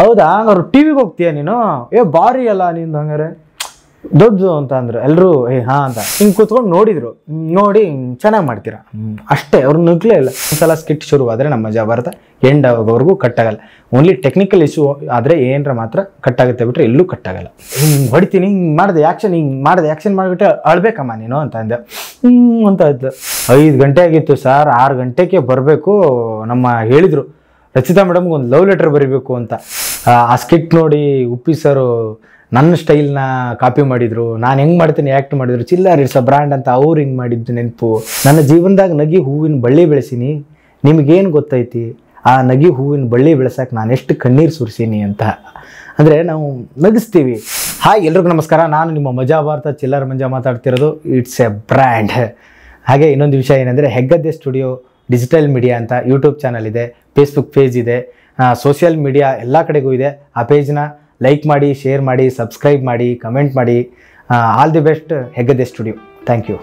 ಹೌದಾ ಅವರು ಟಿ ವಿಗೆ ಹೋಗ್ತೀಯ ನೀನು ಏ ಬಾರಿ ಅಲ್ಲ ನಿಂದು ಹಂಗಾರೆ ದೊಡ್ಡದು ಅಂತ ಅಂದರು ಎಲ್ಲರೂ ಏ ಹಾಂ ಅಂತ ಹಿಂಗೆ ಕೂತ್ಕೊಂಡು ನೋಡಿದರು ನೋಡಿ ಚೆನ್ನಾಗಿ ಮಾಡ್ತೀರಾ ಅಷ್ಟೇ ಅವ್ರು ನುಗ್ಲೇ ಇಲ್ಲ ಸಲ ಸ್ಕಿಟ್ ಶುರುವಾದರೆ ನಮ್ಮ ಮಜಾ ಬರುತ್ತೆ ಎಂಡ್ ಆಗೋವರೆಗೂ ಕಟ್ಟಾಗಲ್ಲ ಓನ್ಲಿ ಟೆಕ್ನಿಕಲ್ ಇಶ್ಯೂ ಆದರೆ ಏನರ ಮಾತ್ರ ಕಟ್ಟಾಗುತ್ತೆ ಬಿಟ್ಟರೆ ಎಲ್ಲೂ ಕಟ್ಟಾಗಲ್ಲ ಹಿಂಗೆ ಹೊಡಿತೀನಿ ಹಿಂಗೆ ಮಾಡಿದೆ ಆ್ಯಕ್ಷನ್ ಹಿಂಗೆ ಮಾಡಿದೆ ಆ್ಯಕ್ಷನ್ ಮಾಡಿಬಿಟ್ಟು ಅಳ್ಬೇಕಮ್ಮ ನೀನು ಅಂತ ಅಂದೆ ಹ್ಞೂ ಅಂತ ಆಯ್ತು ಐದು ಗಂಟೆ ಆಗಿತ್ತು ಸರ್ ಆರು ಗಂಟೆಗೆ ಬರಬೇಕು ನಮ್ಮ ಹೇಳಿದರು ರಚಿತಾ ಮೇಡಮ್ಗೆ ಒಂದು ಲವ್ ಲೆಟರ್ ಬರೀಬೇಕು ಅಂತ ಆ ಸ್ಕಿಟ್ ನೋಡಿ ಉಪ್ಪಿ ಸರು ನನ್ನ ಸ್ಟೈಲ್ನ ಕಾಪಿ ಮಾಡಿದರು ನಾನು ಹೆಂಗೆ ಮಾಡ್ತೀನಿ ಆ್ಯಕ್ಟ್ ಮಾಡಿದ್ರು ಚಿಲ್ಲರ್ ಇಟ್ಸ್ ಅ ಬ್ರ್ಯಾಂಡ್ ಅಂತ ಅವ್ರು ಹಿಂಗೆ ಮಾಡಿದ್ದು ನೆನಪು ನನ್ನ ಜೀವನದಾಗ ನಗಿ ಹೂವಿನ ಬಳ್ಳಿ ಬೆಳೆಸೀನಿ ನಿಮಗೇನು ಗೊತ್ತೈತಿ ಆ ನಗಿ ಹೂವಿನ ಬಳ್ಳಿ ಬೆಳೆಸೋಕೆ ನಾನು ಎಷ್ಟು ಕಣ್ಣೀರು ಸುರಿಸೀನಿ ಅಂತ ಅಂದರೆ ನಾವು ನಗಿಸ್ತೀವಿ ಹಾಯ್ ಎಲ್ರಿಗೂ ನಮಸ್ಕಾರ ನಾನು ನಿಮ್ಮ ಮಜಾ ಭಾರತ ಚಿಲ್ಲರ್ ಮಂಜಾ ಮಾತಾಡ್ತಿರೋದು ಇಟ್ಸ್ ಎ ಬ್ರ್ಯಾಂಡ್ ಹಾಗೆ ಇನ್ನೊಂದು ವಿಷಯ ಏನಂದರೆ ಹೆಗ್ಗದ್ದೆ ಸ್ಟುಡಿಯೋ ಡಿಜಿಟಲ್ ಮೀಡಿಯಾ ಅಂತ ಯೂಟ್ಯೂಬ್ ಚಾನಲ್ ಇದೆ ಫೇಸ್ಬುಕ್ ಪೇಜ್ ಇದೆ ಸೋಷಿಯಲ್ ಮೀಡಿಯಾ ಎಲ್ಲ ಕಡೆಗೂ ಇದೆ ಆ ಪೇಜ್ನ ಲೈಕ್ ಮಾಡಿ ಶೇರ್ ಮಾಡಿ ಸಬ್ಸ್ಕ್ರೈಬ್ ಮಾಡಿ ಕಮೆಂಟ್ ಮಾಡಿ all the best Hegadde studio thank you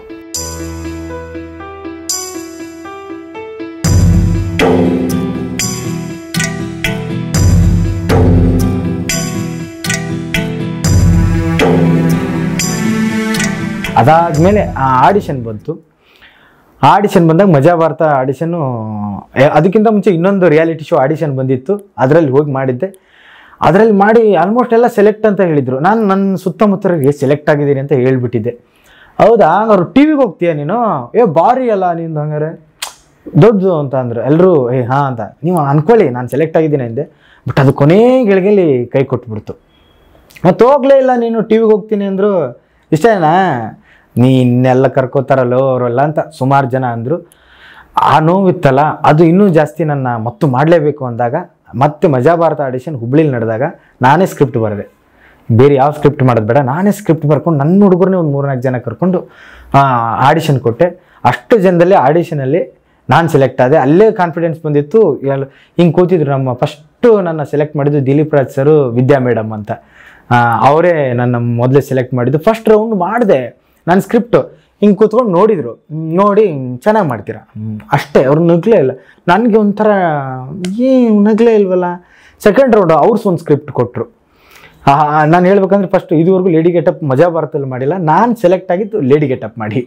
ಅದಾದಮೇಲೆ ಆ ಆಡಿಷನ್ ಬಂತು ಆಡಿಷನ್ ಬಂದಾಗ ಮಜಾ ಭಾರತ ಆಡಿಷನ್ನು ಅದಕ್ಕಿಂತ ಮುಂಚೆ ಇನ್ನೊಂದು ರಿಯಾಲಿಟಿ ಶೋ ಆಡಿಷನ್ ಬಂದಿತ್ತು ಅದರಲ್ಲಿ ಹೋಗಿ ಮಾಡಿದ್ದೆ ಅದರಲ್ಲಿ ಮಾಡಿ ಆಲ್ಮೋಸ್ಟ್ ಎಲ್ಲ ಸೆಲೆಕ್ಟ್ ಅಂತ ಹೇಳಿದರು ನಾನು ನನ್ನ ಸುತ್ತಮುತ್ತರಿಗೆ ಸೆಲೆಕ್ಟ್ ಆಗಿದ್ದೀನಿ ಅಂತ ಹೇಳಿಬಿಟ್ಟಿದ್ದೆ ಹೌದಾ ಅವರು ಟಿ ವಿಗೆ ಹೋಗ್ತೀಯ ನೀನು ಏ ಬಾರಿ ಅಲ್ಲ ನಿಂದು ಹಂಗಾರೆ ದೊಡ್ಡದು ಅಂತ ಅಂದರು ಎಲ್ಲರೂ ಏ ಹಾಂ ಅಂತ ನೀವು ಅಂದ್ಕೊಳ್ಳಿ ನಾನು ಸೆಲೆಕ್ಟ್ ಆಗಿದ್ದೀನಿ ಅಂದೆ ಬಟ್ ಅದು ಕೊನೇ ಗಿಳಿಗೆಲಿ ಕೈ ಕೊಟ್ಬಿಡ್ತು ಮತ್ತು ಹೋಗಲೇ ಇಲ್ಲ ನೀನು ಟಿ ವಿಗೆ ಹೋಗ್ತೀನಿ ಅಂದರು ಇಷ್ಟೇನಾ ನೀ ಇನ್ನೆಲ್ಲ ಕರ್ಕೋತಾರಲ್ಲೋ ಅವರೆಲ್ಲ ಅಂತ ಸುಮಾರು ಜನ ಅಂದರು ಆ ನೋವಿತ್ತಲ್ಲ ಅದು ಇನ್ನೂ ಜಾಸ್ತಿ ನನ್ನ ಮತ್ತು ಮಾಡಲೇಬೇಕು ಅಂದಾಗ ಮತ್ತೆ ಮಜಾ ಭಾರತ ಆಡಿಷನ್ ಹುಬ್ಳಿಲಿ ನಡೆದಾಗ ನಾನೇ ಸ್ಕ್ರಿಪ್ಟ್ ಬರೆದೆ ಬೇರೆ ಯಾವ ಸ್ಕ್ರಿಪ್ಟ್ ಮಾಡೋದು ಬೇಡ ನಾನೇ ಸ್ಕ್ರಿಪ್ಟ್ ಬರ್ಕೊಂಡು ನನ್ನ ಹುಡುಗರನ್ನೇ ಒಂದು ಮೂರ್ನಾಲ್ಕು ಜನ ಕರ್ಕೊಂಡು ಆಡಿಷನ್ ಕೊಟ್ಟೆ ಅಷ್ಟು ಜನದಲ್ಲಿ ಆಡಿಷನಲ್ಲಿ ನಾನು ಸೆಲೆಕ್ಟ್ ಆದೆ ಅಲ್ಲೇ ಕಾನ್ಫಿಡೆನ್ಸ್ ಬಂದಿತ್ತು ಎಲ್ಲ ಹಿಂಗೆ ಕೂತಿದ್ರು ನಮ್ಮ ಫಸ್ಟು ನನ್ನ ಸೆಲೆಕ್ಟ್ ಮಾಡಿದ್ದು ದಿಲೀಪ್ ರಾಜ್ ಸರು ವಿದ್ಯಾ ಮೇಡಮ್ ಅಂತ ಅವರೇ ನನ್ನ ಮೊದಲೇ ಸೆಲೆಕ್ಟ್ ಮಾಡಿದ್ದು ಫಸ್ಟ್ ರೌಂಡ್ ಮಾಡಿದೆ ನನ್ನ ಸ್ಕ್ರಿಪ್ಟು ಹಿಂಗೆ ಕೂತ್ಕೊಂಡು ನೋಡಿದರು ನೋಡಿ ಚೆನ್ನಾಗಿ ಮಾಡ್ತೀರಾ ಅಷ್ಟೇ ಅವ್ರು ನಗಲೇ ಇಲ್ಲ ನನಗೆ ಒಂಥರ ಈ ನಗಲೇ ಇಲ್ವಲ್ಲ ಸೆಕೆಂಡ್ ರೌಂಡ್ ಅವ್ರು ಒಂದು ಸ್ಕ್ರಿಪ್ಟ್ ಕೊಟ್ಟರು ನಾನು ಹೇಳ್ಬೇಕಂದ್ರೆ ಫಸ್ಟ್ ಇದುವರೆಗೂ ಲೇಡಿ ಗೆಟಪ್ ಮಜಾ ಭಾರತದಲ್ಲಿ ಮಾಡಿಲ್ಲ ನಾನು ಸೆಲೆಕ್ಟ್ ಆಗಿದ್ದು ಲೇಡಿ ಗೆಟಪ್ ಮಾಡಿ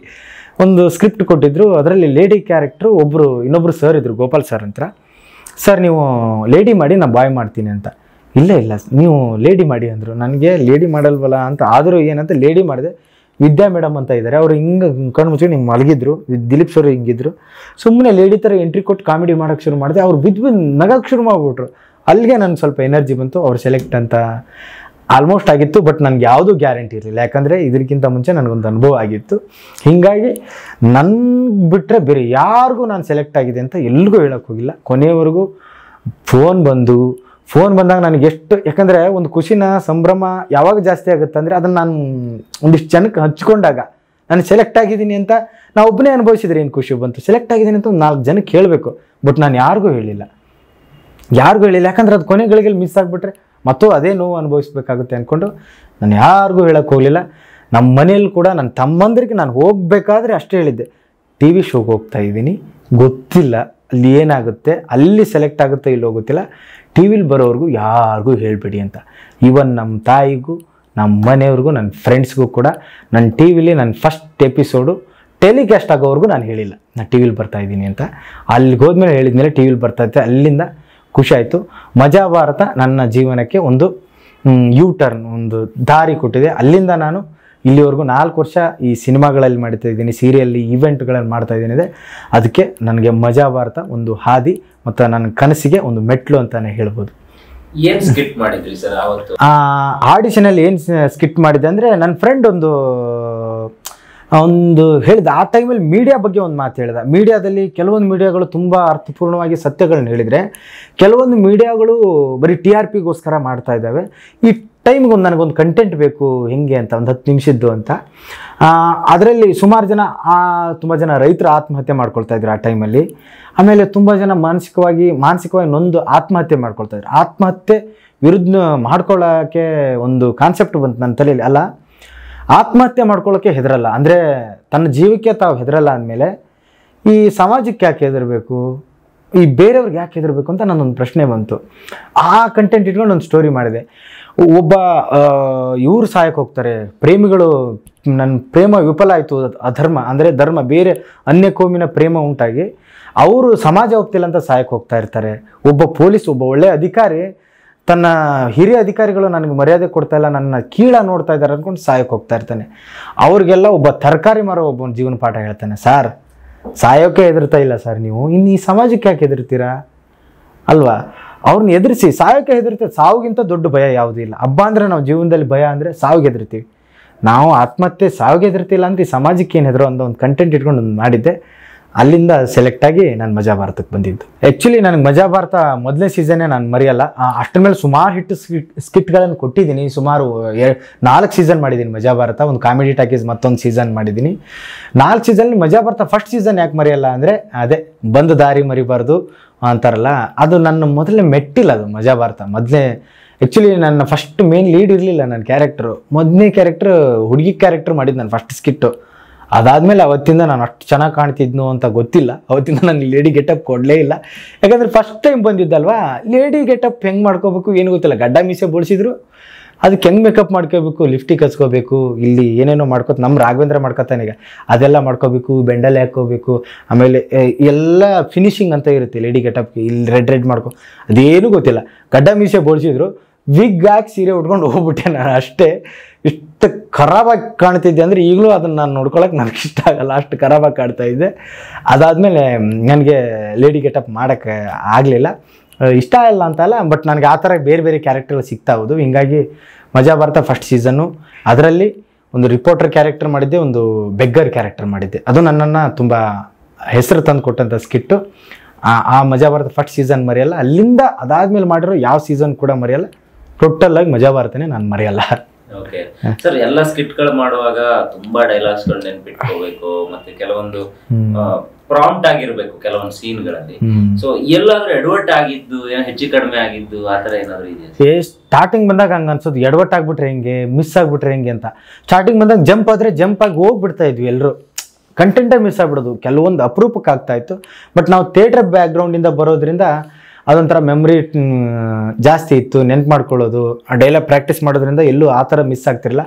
ಒಂದು ಸ್ಕ್ರಿಪ್ಟ್ ಕೊಟ್ಟಿದ್ದರು ಅದರಲ್ಲಿ ಲೇಡಿ ಕ್ಯಾರೆಕ್ಟ್ರು ಒಬ್ಬರು ಇನ್ನೊಬ್ಬರು ಸರ್ ಇದ್ರು ಗೋಪಾಲ್ ಸರ್ ಅಂತ ಸರ್ ನೀವು ಲೇಡಿ ಮಾಡಿ ನಾನು ಬಾಯ್ ಮಾಡ್ತೀನಿ ಅಂತ ಇಲ್ಲ ಇಲ್ಲ ನೀವು ಲೇಡಿ ಮಾಡಿ ಅಂದರು ನನಗೆ ಲೇಡಿ ಮಾಡಲ್ವಲ್ಲ ಅಂತ ಆದರೂ ಏನಂತ ಲೇಡಿ ಮಾಡಿದೆ ವಿದ್ಯಾ ಮೇಡಮ್ ಅಂತ ಇದ್ದಾರೆ ಅವರು ಹಿಂಗೆ ಕಣ್ಣು ಮುಚ್ಚಿ ಹಿಂಗೆ ಮಲಗಿದ್ರು ದಿಲೀಪ್ ಸರ್ ಹಿಂಗಿದ್ರು ಸುಮ್ಮನೆ ಲೇಡಿ ಥರ ಎಂಟ್ರಿ ಕೊಟ್ಟು ಕಾಮಿಡಿ ಮಾಡೋಕ್ಕೆ ಶುರು ಮಾಡಿದೆ ಅವ್ರು ಬಿದ್ದು ಬಿದ್ದು ನಗಕ್ಕೆ ಶುರು ಮಾಡಿಬಿಟ್ರು ಅಲ್ಲಿಗೆ ನನ್ನ ಸ್ವಲ್ಪ ಎನರ್ಜಿ ಬಂತು ಅವ್ರು ಸೆಲೆಕ್ಟ್ ಅಂತ ಆಲ್ಮೋಸ್ಟ್ ಆಗಿತ್ತು ಬಟ್ ನನಗೆ ಯಾವುದೂ ಗ್ಯಾರಂಟಿ ಇರಲಿಲ್ಲ ಯಾಕಂದರೆ ಇದಕ್ಕಿಂತ ಮುಂಚೆ ನನಗೊಂದು ಅನುಭವ ಆಗಿತ್ತು ಹೀಗಾಗಿ ನನ್ಗೆ ಬಿಟ್ಟರೆ ಬೇರೆ ಯಾರಿಗೂ ನಾನು ಸೆಲೆಕ್ಟ್ ಆಗಿದೆ ಅಂತ ಎಲ್ರಿಗೂ ಹೇಳೋಕ್ಕೋಗಿಲ್ಲ ಹೋಗಿಲ್ಲ ಕೊನೆಯವರೆಗೂ ಫೋನ್ ಬಂದು ಫೋನ್ ಬಂದಾಗ ನನಗೆ ಎಷ್ಟು ಯಾಕಂದರೆ ಒಂದು ಖುಷಿನ ಸಂಭ್ರಮ ಯಾವಾಗ ಜಾಸ್ತಿ ಆಗುತ್ತೆ ಅಂದರೆ ಅದನ್ನು ನಾನು ಒಂದಿಷ್ಟು ಜನಕ್ಕೆ ಹಂಚ್ಕೊಂಡಾಗ ನಾನು ಸೆಲೆಕ್ಟ್ ಆಗಿದ್ದೀನಿ ಅಂತ ನಾವು ಒಬ್ಬನೇ ಅನುಭವಿಸಿದ್ರೆ ಏನು ಖುಷಿ ಬಂತು ಸೆಲೆಕ್ಟ್ ಆಗಿದ್ದೀನಿ ಅಂತ ಒಂದು ನಾಲ್ಕು ಜನಕ್ಕೆ ಹೇಳಬೇಕು ಬಟ್ ನಾನು ಯಾರಿಗೂ ಹೇಳಿಲ್ಲ ಯಾರಿಗೂ ಹೇಳಿಲ್ಲ ಯಾಕಂದ್ರೆ ಅದು ಕೊನೆಗಳಿಗೆ ಮಿಸ್ ಆಗಿಬಿಟ್ರೆ ಮತ್ತು ಅದೇ ನೋವು ಅನುಭವಿಸ್ಬೇಕಾಗುತ್ತೆ ಅಂದ್ಕೊಂಡು ನಾನು ಯಾರಿಗೂ ಹೇಳೋಕ್ಕೆ ಹೋಗಲಿಲ್ಲ ನಮ್ಮ ಮನೆಯಲ್ಲಿ ಕೂಡ ನನ್ನ ತಮ್ಮಂದ್ರಿಗೆ ನಾನು ಹೋಗಬೇಕಾದ್ರೆ ಅಷ್ಟೇ ಹೇಳಿದ್ದೆ ಟಿ ವಿ ಶೋಗೆ ಹೋಗ್ತಾ ಇದ್ದೀನಿ ಗೊತ್ತಿಲ್ಲ ಅಲ್ಲಿ ಏನಾಗುತ್ತೆ ಅಲ್ಲಿ ಸೆಲೆಕ್ಟ್ ಆಗುತ್ತೆ ಇಲ್ಲೋ ಗೊತ್ತಿಲ್ಲ ಟಿ ವಿಲಿ ಬರೋವ್ರಿಗೂ ಯಾರಿಗೂ ಹೇಳಬೇಡಿ ಅಂತ ಈವನ್ ನಮ್ಮ ತಾಯಿಗೂ ನಮ್ಮ ಮನೆಯವ್ರಿಗೂ ನನ್ನ ಫ್ರೆಂಡ್ಸ್ಗೂ ಕೂಡ ನನ್ನ ಟಿ ವಿಲಿ ನನ್ನ ಫಸ್ಟ್ ಎಪಿಸೋಡು ಟೆಲಿಕಾಸ್ಟ್ ಆಗೋವರೆಗೂ ನಾನು ಹೇಳಿಲ್ಲ ನಾನು ಟಿ ವಿಲಿ ಇದ್ದೀನಿ ಅಂತ ಅಲ್ಲಿಗೆ ಹೋದ್ಮೇಲೆ ಹೇಳಿದ್ಮೇಲೆ ಟಿ ವಿಲಿ ಬರ್ತಾಯಿದ್ದೆ ಅಲ್ಲಿಂದ ಖುಷಿ ಮಜಾ ಭಾರತ ನನ್ನ ಜೀವನಕ್ಕೆ ಒಂದು ಯೂ ಟರ್ನ್ ಒಂದು ದಾರಿ ಕೊಟ್ಟಿದೆ ಅಲ್ಲಿಂದ ನಾನು ಇಲ್ಲಿವರೆಗೂ ನಾಲ್ಕು ವರ್ಷ ಈ ಸಿನಿಮಾಗಳಲ್ಲಿ ಮಾಡ್ತಾ ಇದ್ದೀನಿ ಸೀರಿಯಲ್ಲಿ ಈವೆಂಟ್ಗಳಲ್ಲಿ ಮಾಡ್ತಾ ಇದ್ದೀನಿ ಅದಕ್ಕೆ ನನಗೆ ಮಜಾ ಭಾರತ ಒಂದು ಹಾದಿ ಮತ್ತು ನನ್ನ ಕನಸಿಗೆ ಒಂದು ಮೆಟ್ಲು ಅಂತಲೇ ಹೇಳ್ಬೋದು ಏನ್ ಸ್ಕಿಪ್ ಮಾಡಿದ್ರಿ ಸರ್ ಅವತ್ತು ಆ ಆಡಿಷನಲ್ಲಿ ಏನು ಸ್ಕಿಟ್ ಮಾಡಿದ್ದೆ ಅಂದರೆ ನನ್ನ ಫ್ರೆಂಡ್ ಒಂದು ಒಂದು ಹೇಳಿದ ಆ ಟೈಮಲ್ಲಿ ಮೀಡಿಯಾ ಬಗ್ಗೆ ಒಂದು ಮಾತು ಹೇಳಿದ ಮೀಡಿಯಾದಲ್ಲಿ ಕೆಲವೊಂದು ಮೀಡಿಯಾಗಳು ತುಂಬ ಅರ್ಥಪೂರ್ಣವಾಗಿ ಸತ್ಯಗಳನ್ನ ಹೇಳಿದರೆ ಕೆಲವೊಂದು ಮೀಡಿಯಾಗಳು ಬರೀ ಟಿ ಆರ್ ಪಿಗೋಸ್ಕರ ಮಾಡ್ತಾ ಇದ್ದಾವೆ ಈ ಟೈಮ್ಗೆ ಒಂದು ನನಗೊಂದು ಕಂಟೆಂಟ್ ಬೇಕು ಹೇಗೆ ಅಂತ ಒಂದು ಹತ್ತು ನಿಮಿಷದ್ದು ಅಂತ ಅದರಲ್ಲಿ ಸುಮಾರು ಜನ ತುಂಬ ಜನ ರೈತರು ಆತ್ಮಹತ್ಯೆ ಮಾಡ್ಕೊಳ್ತಾ ಇದ್ರು ಆ ಟೈಮಲ್ಲಿ ಆಮೇಲೆ ತುಂಬ ಜನ ಮಾನಸಿಕವಾಗಿ ಮಾನಸಿಕವಾಗಿ ನೊಂದು ಆತ್ಮಹತ್ಯೆ ಮಾಡ್ಕೊಳ್ತಾ ಇದ್ರು ಆತ್ಮಹತ್ಯೆ ವಿರುದ್ಧ ಮಾಡ್ಕೊಳ್ಳೋಕ್ಕೆ ಒಂದು ಕಾನ್ಸೆಪ್ಟ್ ಬಂತು ನನ್ನ ತಲೆಯಲ್ಲಿ ಅಲ್ಲ ಆತ್ಮಹತ್ಯೆ ಮಾಡ್ಕೊಳ್ಳೋಕ್ಕೆ ಹೆದರಲ್ಲ ಅಂದರೆ ತನ್ನ ಜೀವಕ್ಕೆ ತಾವು ಹೆದರಲ್ಲ ಅಂದಮೇಲೆ ಈ ಸಮಾಜಕ್ಕೆ ಯಾಕೆ ಹೆದರಬೇಕು ಈ ಬೇರೆಯವ್ರಿಗೆ ಯಾಕೆ ಹೆದರಬೇಕು ಅಂತ ನನ್ನೊಂದು ಪ್ರಶ್ನೆ ಬಂತು ಆ ಕಂಟೆಂಟ್ ಇಟ್ಕೊಂಡು ಒಂದು ಸ್ಟೋರಿ ಮಾಡಿದೆ ಒಬ್ಬ ಇವರು ಸಹಾಯಕ್ಕೆ ಹೋಗ್ತಾರೆ ಪ್ರೇಮಿಗಳು ನನ್ನ ಪ್ರೇಮ ವಿಫಲ ಆಯಿತು ಅಧರ್ಮ ಅಂದರೆ ಧರ್ಮ ಬೇರೆ ಅನ್ಯ ಕೋಮಿನ ಪ್ರೇಮ ಉಂಟಾಗಿ ಅವರು ಸಮಾಜ ಹೋಗ್ತಿಲ್ಲ ಅಂತ ಸಹಾಯಕ್ಕೆ ಹೋಗ್ತಾ ಇರ್ತಾರೆ ಒಬ್ಬ ಪೊಲೀಸ್ ಒಬ್ಬ ಒಳ್ಳೆಯ ಅಧಿಕಾರಿ ತನ್ನ ಹಿರಿಯ ಅಧಿಕಾರಿಗಳು ನನಗೆ ಮರ್ಯಾದೆ ಕೊಡ್ತಾ ಇಲ್ಲ ನನ್ನ ಕೀಳ ನೋಡ್ತಾ ಇದ್ದಾರೆ ಅಂದ್ಕೊಂಡು ಸಹಾಯಕ್ಕೆ ಹೋಗ್ತಾ ಇರ್ತಾನೆ ಅವ್ರಿಗೆಲ್ಲ ಒಬ್ಬ ತರಕಾರಿ ಮಾರೋ ಒಬ್ಬ ಜೀವನ ಪಾಠ ಹೇಳ್ತಾನೆ ಸರ್ ಸಾಯೋಕೆ ಹೆದರ್ತಾ ಇಲ್ಲ ಸರ್ ನೀವು ಇನ್ನು ಈ ಸಮಾಜಕ್ಕೆ ಯಾಕೆ ಹೆದರ್ತೀರಾ ಅಲ್ವಾ ಅವ್ರನ್ನ ಎದುರಿಸಿ ಸಾವಕ್ಕೆ ಹೆದರ್ತೀವಿ ಸಾವಿಗಿಂತ ದೊಡ್ಡ ಭಯ ಯಾವುದೂ ಇಲ್ಲ ಹಬ್ಬ ಅಂದರೆ ನಾವು ಜೀವನದಲ್ಲಿ ಭಯ ಅಂದರೆ ಸಾವಿಗೆ ಹೆದರ್ತೀವಿ ನಾವು ಆತ್ಮಹತ್ಯೆ ಸಾವಿಗೆ ಹೆದರ್ತಿಲ್ಲ ಅಂತ ಈ ಸಮಾಜಕ್ಕೆ ಏನು ಹೆದರೋ ಅಂತ ಒಂದು ಕಂಟೆಂಟ್ ಇಟ್ಕೊಂಡು ಒಂದು ಮಾಡಿದ್ದೆ ಅಲ್ಲಿಂದ ಸೆಲೆಕ್ಟ್ ಆಗಿ ನಾನು ಮಜಾ ಭಾರತಕ್ಕೆ ಬಂದಿದ್ದು ಆ್ಯಕ್ಚುಲಿ ನನಗೆ ಮಜಾ ಭಾರತ ಮೊದಲನೇ ಸೀಸನ್ನೇ ನಾನು ಮರೆಯಲ್ಲ ಅಷ್ಟರ ಮೇಲೆ ಸುಮಾರು ಹಿಟ್ ಸ್ಕಿ ಸ್ಕಿಟ್ಗಳನ್ನು ಕೊಟ್ಟಿದ್ದೀನಿ ಸುಮಾರು ನಾಲ್ಕು ಸೀಸನ್ ಮಾಡಿದ್ದೀನಿ ಮಜಾ ಭಾರತ ಒಂದು ಕಾಮಿಡಿ ಟಾಕೀಸ್ ಮತ್ತೊಂದು ಸೀಸನ್ ಮಾಡಿದ್ದೀನಿ ನಾಲ್ಕು ಸೀಸನ್ಲಿ ಮಜಾ ಭಾರತ ಫಸ್ಟ್ ಸೀಸನ್ ಯಾಕೆ ಮರೆಯಲ್ಲ ಅಂದರೆ ಅದೇ ಬಂದು ದಾರಿ ಮರಿಬಾರ್ದು ಅಂತಾರಲ್ಲ ಅದು ನನ್ನ ಮೊದಲನೇ ಮೆಟ್ಟಿಲ್ಲ ಅದು ಮಜಾ ಭಾರತ ಮೊದಲೇ ಆ್ಯಕ್ಚುಲಿ ನನ್ನ ಫಸ್ಟ್ ಮೇನ್ ಲೀಡ್ ಇರಲಿಲ್ಲ ನನ್ನ ಕ್ಯಾರೆಕ್ಟರು ಮೊದಲನೇ ಕ್ಯಾರೆಕ್ಟ್ರು ಹುಡುಗಿ ಕ್ಯಾರೆಕ್ಟ್ರ್ ಮಾಡಿದ್ದು ನಾನು ಫಸ್ಟ್ ಸ್ಕಿಟ್ಟು ಅದಾದಮೇಲೆ ಅವತ್ತಿಂದ ನಾನು ಅಷ್ಟು ಚೆನ್ನಾಗಿ ಕಾಣ್ತಿದ್ನು ಅಂತ ಗೊತ್ತಿಲ್ಲ ಅವತ್ತಿಂದ ನಾನು ಲೇಡಿ ಗೆಟಪ್ ಕೊಡಲೇ ಇಲ್ಲ ಯಾಕಂದರೆ ಫಸ್ಟ್ ಟೈಮ್ ಬಂದಿದ್ದಲ್ವಾ ಲೇಡಿ ಗೆಟಪ್ ಹೆಂಗೆ ಮಾಡ್ಕೋಬೇಕು ಏನು ಗೊತ್ತಿಲ್ಲ ಗಡ್ಡ ಮೀಸೆ ಬೋಳಿಸಿದ್ರು ಅದಕ್ಕೆ ಹೆಂಗೆ ಮೇಕಪ್ ಮಾಡ್ಕೋಬೇಕು ಲಿಫ್ಟಿಗೆ ಕಸ್ಕೋಬೇಕು ಇಲ್ಲಿ ಏನೇನೋ ಮಾಡ್ಕೋತ ನಮ್ಮ ರಾಘವೇಂದ್ರ ಮಾಡ್ಕೊತಾನೀಗ ಈಗ ಅದೆಲ್ಲ ಮಾಡ್ಕೋಬೇಕು ಬೆಂಡಲೆ ಹಾಕೋಬೇಕು ಆಮೇಲೆ ಎಲ್ಲ ಫಿನಿಶಿಂಗ್ ಅಂತ ಇರುತ್ತೆ ಲೇಡಿ ಗೆಟಪ್ಗೆ ಇಲ್ಲಿ ರೆಡ್ ರೆಡ್ ಮಾಡ್ಕೊ ಅದೇನೂ ಗೊತ್ತಿಲ್ಲ ಗಡ್ಡ ಮೀಸೆ ಬೋಳಿಸಿದ್ರು ವಿಗ್ ಹಾಕಿ ಸೀರೆ ಉಟ್ಕೊಂಡು ಹೋಗ್ಬಿಟ್ಟೆ ನಾನು ಅಷ್ಟೇ ಇಷ್ಟು ಮತ್ತು ಖರಾಬಾಗಿ ಕಾಣ್ತಿದ್ದೆ ಅಂದರೆ ಈಗಲೂ ಅದನ್ನು ನಾನು ನೋಡ್ಕೊಳಕ್ಕೆ ನನಗೆ ಇಷ್ಟ ಆಗಲ್ಲ ಅಷ್ಟು ಖರಾಬಾಗಿ ಕಾಡ್ತಾ ಇದ್ದೆ ಅದಾದಮೇಲೆ ನನಗೆ ಲೇಡಿ ಗೆಟಪ್ ಮಾಡೋಕ್ಕೆ ಆಗಲಿಲ್ಲ ಇಷ್ಟ ಇಲ್ಲ ಅಂತಲ್ಲ ಬಟ್ ನನಗೆ ಆ ಥರ ಬೇರೆ ಬೇರೆ ಕ್ಯಾರೆಕ್ಟರ್ ಸಿಗ್ತಾ ಹೋದು ಹಿಂಗಾಗಿ ಮಜಾ ಬರ್ತಾ ಫಸ್ಟ್ ಸೀಸನ್ನು ಅದರಲ್ಲಿ ಒಂದು ರಿಪೋರ್ಟರ್ ಕ್ಯಾರೆಕ್ಟರ್ ಮಾಡಿದ್ದೆ ಒಂದು ಬೆಗ್ಗರ್ ಕ್ಯಾರೆಕ್ಟರ್ ಮಾಡಿದ್ದೆ ಅದು ನನ್ನನ್ನು ತುಂಬ ಹೆಸರು ತಂದು ಕೊಟ್ಟಂಥ ಸ್ಕಿಟ್ಟು ಆ ಮಜಾ ಭಾರತ ಫಸ್ಟ್ ಸೀಸನ್ ಮರೆಯಲ್ಲ ಅಲ್ಲಿಂದ ಅದಾದಮೇಲೆ ಮಾಡಿರೋ ಯಾವ ಸೀಸನ್ ಕೂಡ ಮರೆಯಲ್ಲ ಆಗಿ ಮಜಾ ಬರ್ತಾನೆ ನಾನು ಮರೆಯಲ್ಲ ಸರ್ ಎಲ್ಲ ಗಳು ಮಾಡುವಾಗ ತುಂಬಾ ಡೈಲಾಗ್ಸ್ ಗಳು ನೆನ್ಪಿಟ್ಕೋಬೇಕು ಮತ್ತೆ ಕೆಲವೊಂದು ಪ್ರಾಂಪ್ಟ್ ಆಗಿರ್ಬೇಕು ಕೆಲವೊಂದು ಸೀನ್ಗಳಲ್ಲಿ ಸೊ ಎಲ್ಲಾದ್ರೂ ಎಡವಟ್ ಆಗಿದ್ದು ಏನೋ ಹೆಚ್ಚು ಕಡಿಮೆ ಆಗಿದ್ದು ಆ ಏನಾದ್ರು ಸ್ಟಾರ್ಟಿಂಗ್ ಬಂದಾಗ ಹಂಗ ಅನ್ಸೋದು ಎಡವಟ್ ಆಗ್ಬಿಟ್ರೆ ಹೆಂಗೆ ಮಿಸ್ ಆಗ್ಬಿಟ್ರೆ ಹೆಂಗೆ ಅಂತ ಸ್ಟಾರ್ಟಿಂಗ್ ಬಂದಾಗ ಜಂಪ್ ಆದ್ರೆ ಜಂಪ್ ಆಗಿ ಹೋಗ್ಬಿಡ್ತಾ ಇದ್ವಿ ಎಲ್ಲರೂ ಕಂಟೆಂಟೇ ಮಿಸ್ ಆಗ್ಬಿಡೋದು ಕೆಲವೊಂದು ಅಪರೂಪಕ್ಕೆ ಆಗ್ತಾ ಇತ್ತು ಬಟ್ ನಾವು ಥಿಯೇಟರ್ ಇಂದ ಬರೋದ್ರಿಂದ ಅದೊಂಥರ ಮೆಮ್ರಿ ಜಾಸ್ತಿ ಇತ್ತು ನೆನ್ಪು ಮಾಡ್ಕೊಳ್ಳೋದು ಡೈಲಾಗ್ ಪ್ರಾಕ್ಟೀಸ್ ಮಾಡೋದ್ರಿಂದ ಎಲ್ಲೂ ಆ ಥರ ಮಿಸ್ ಆಗ್ತಿರಲಿಲ್ಲ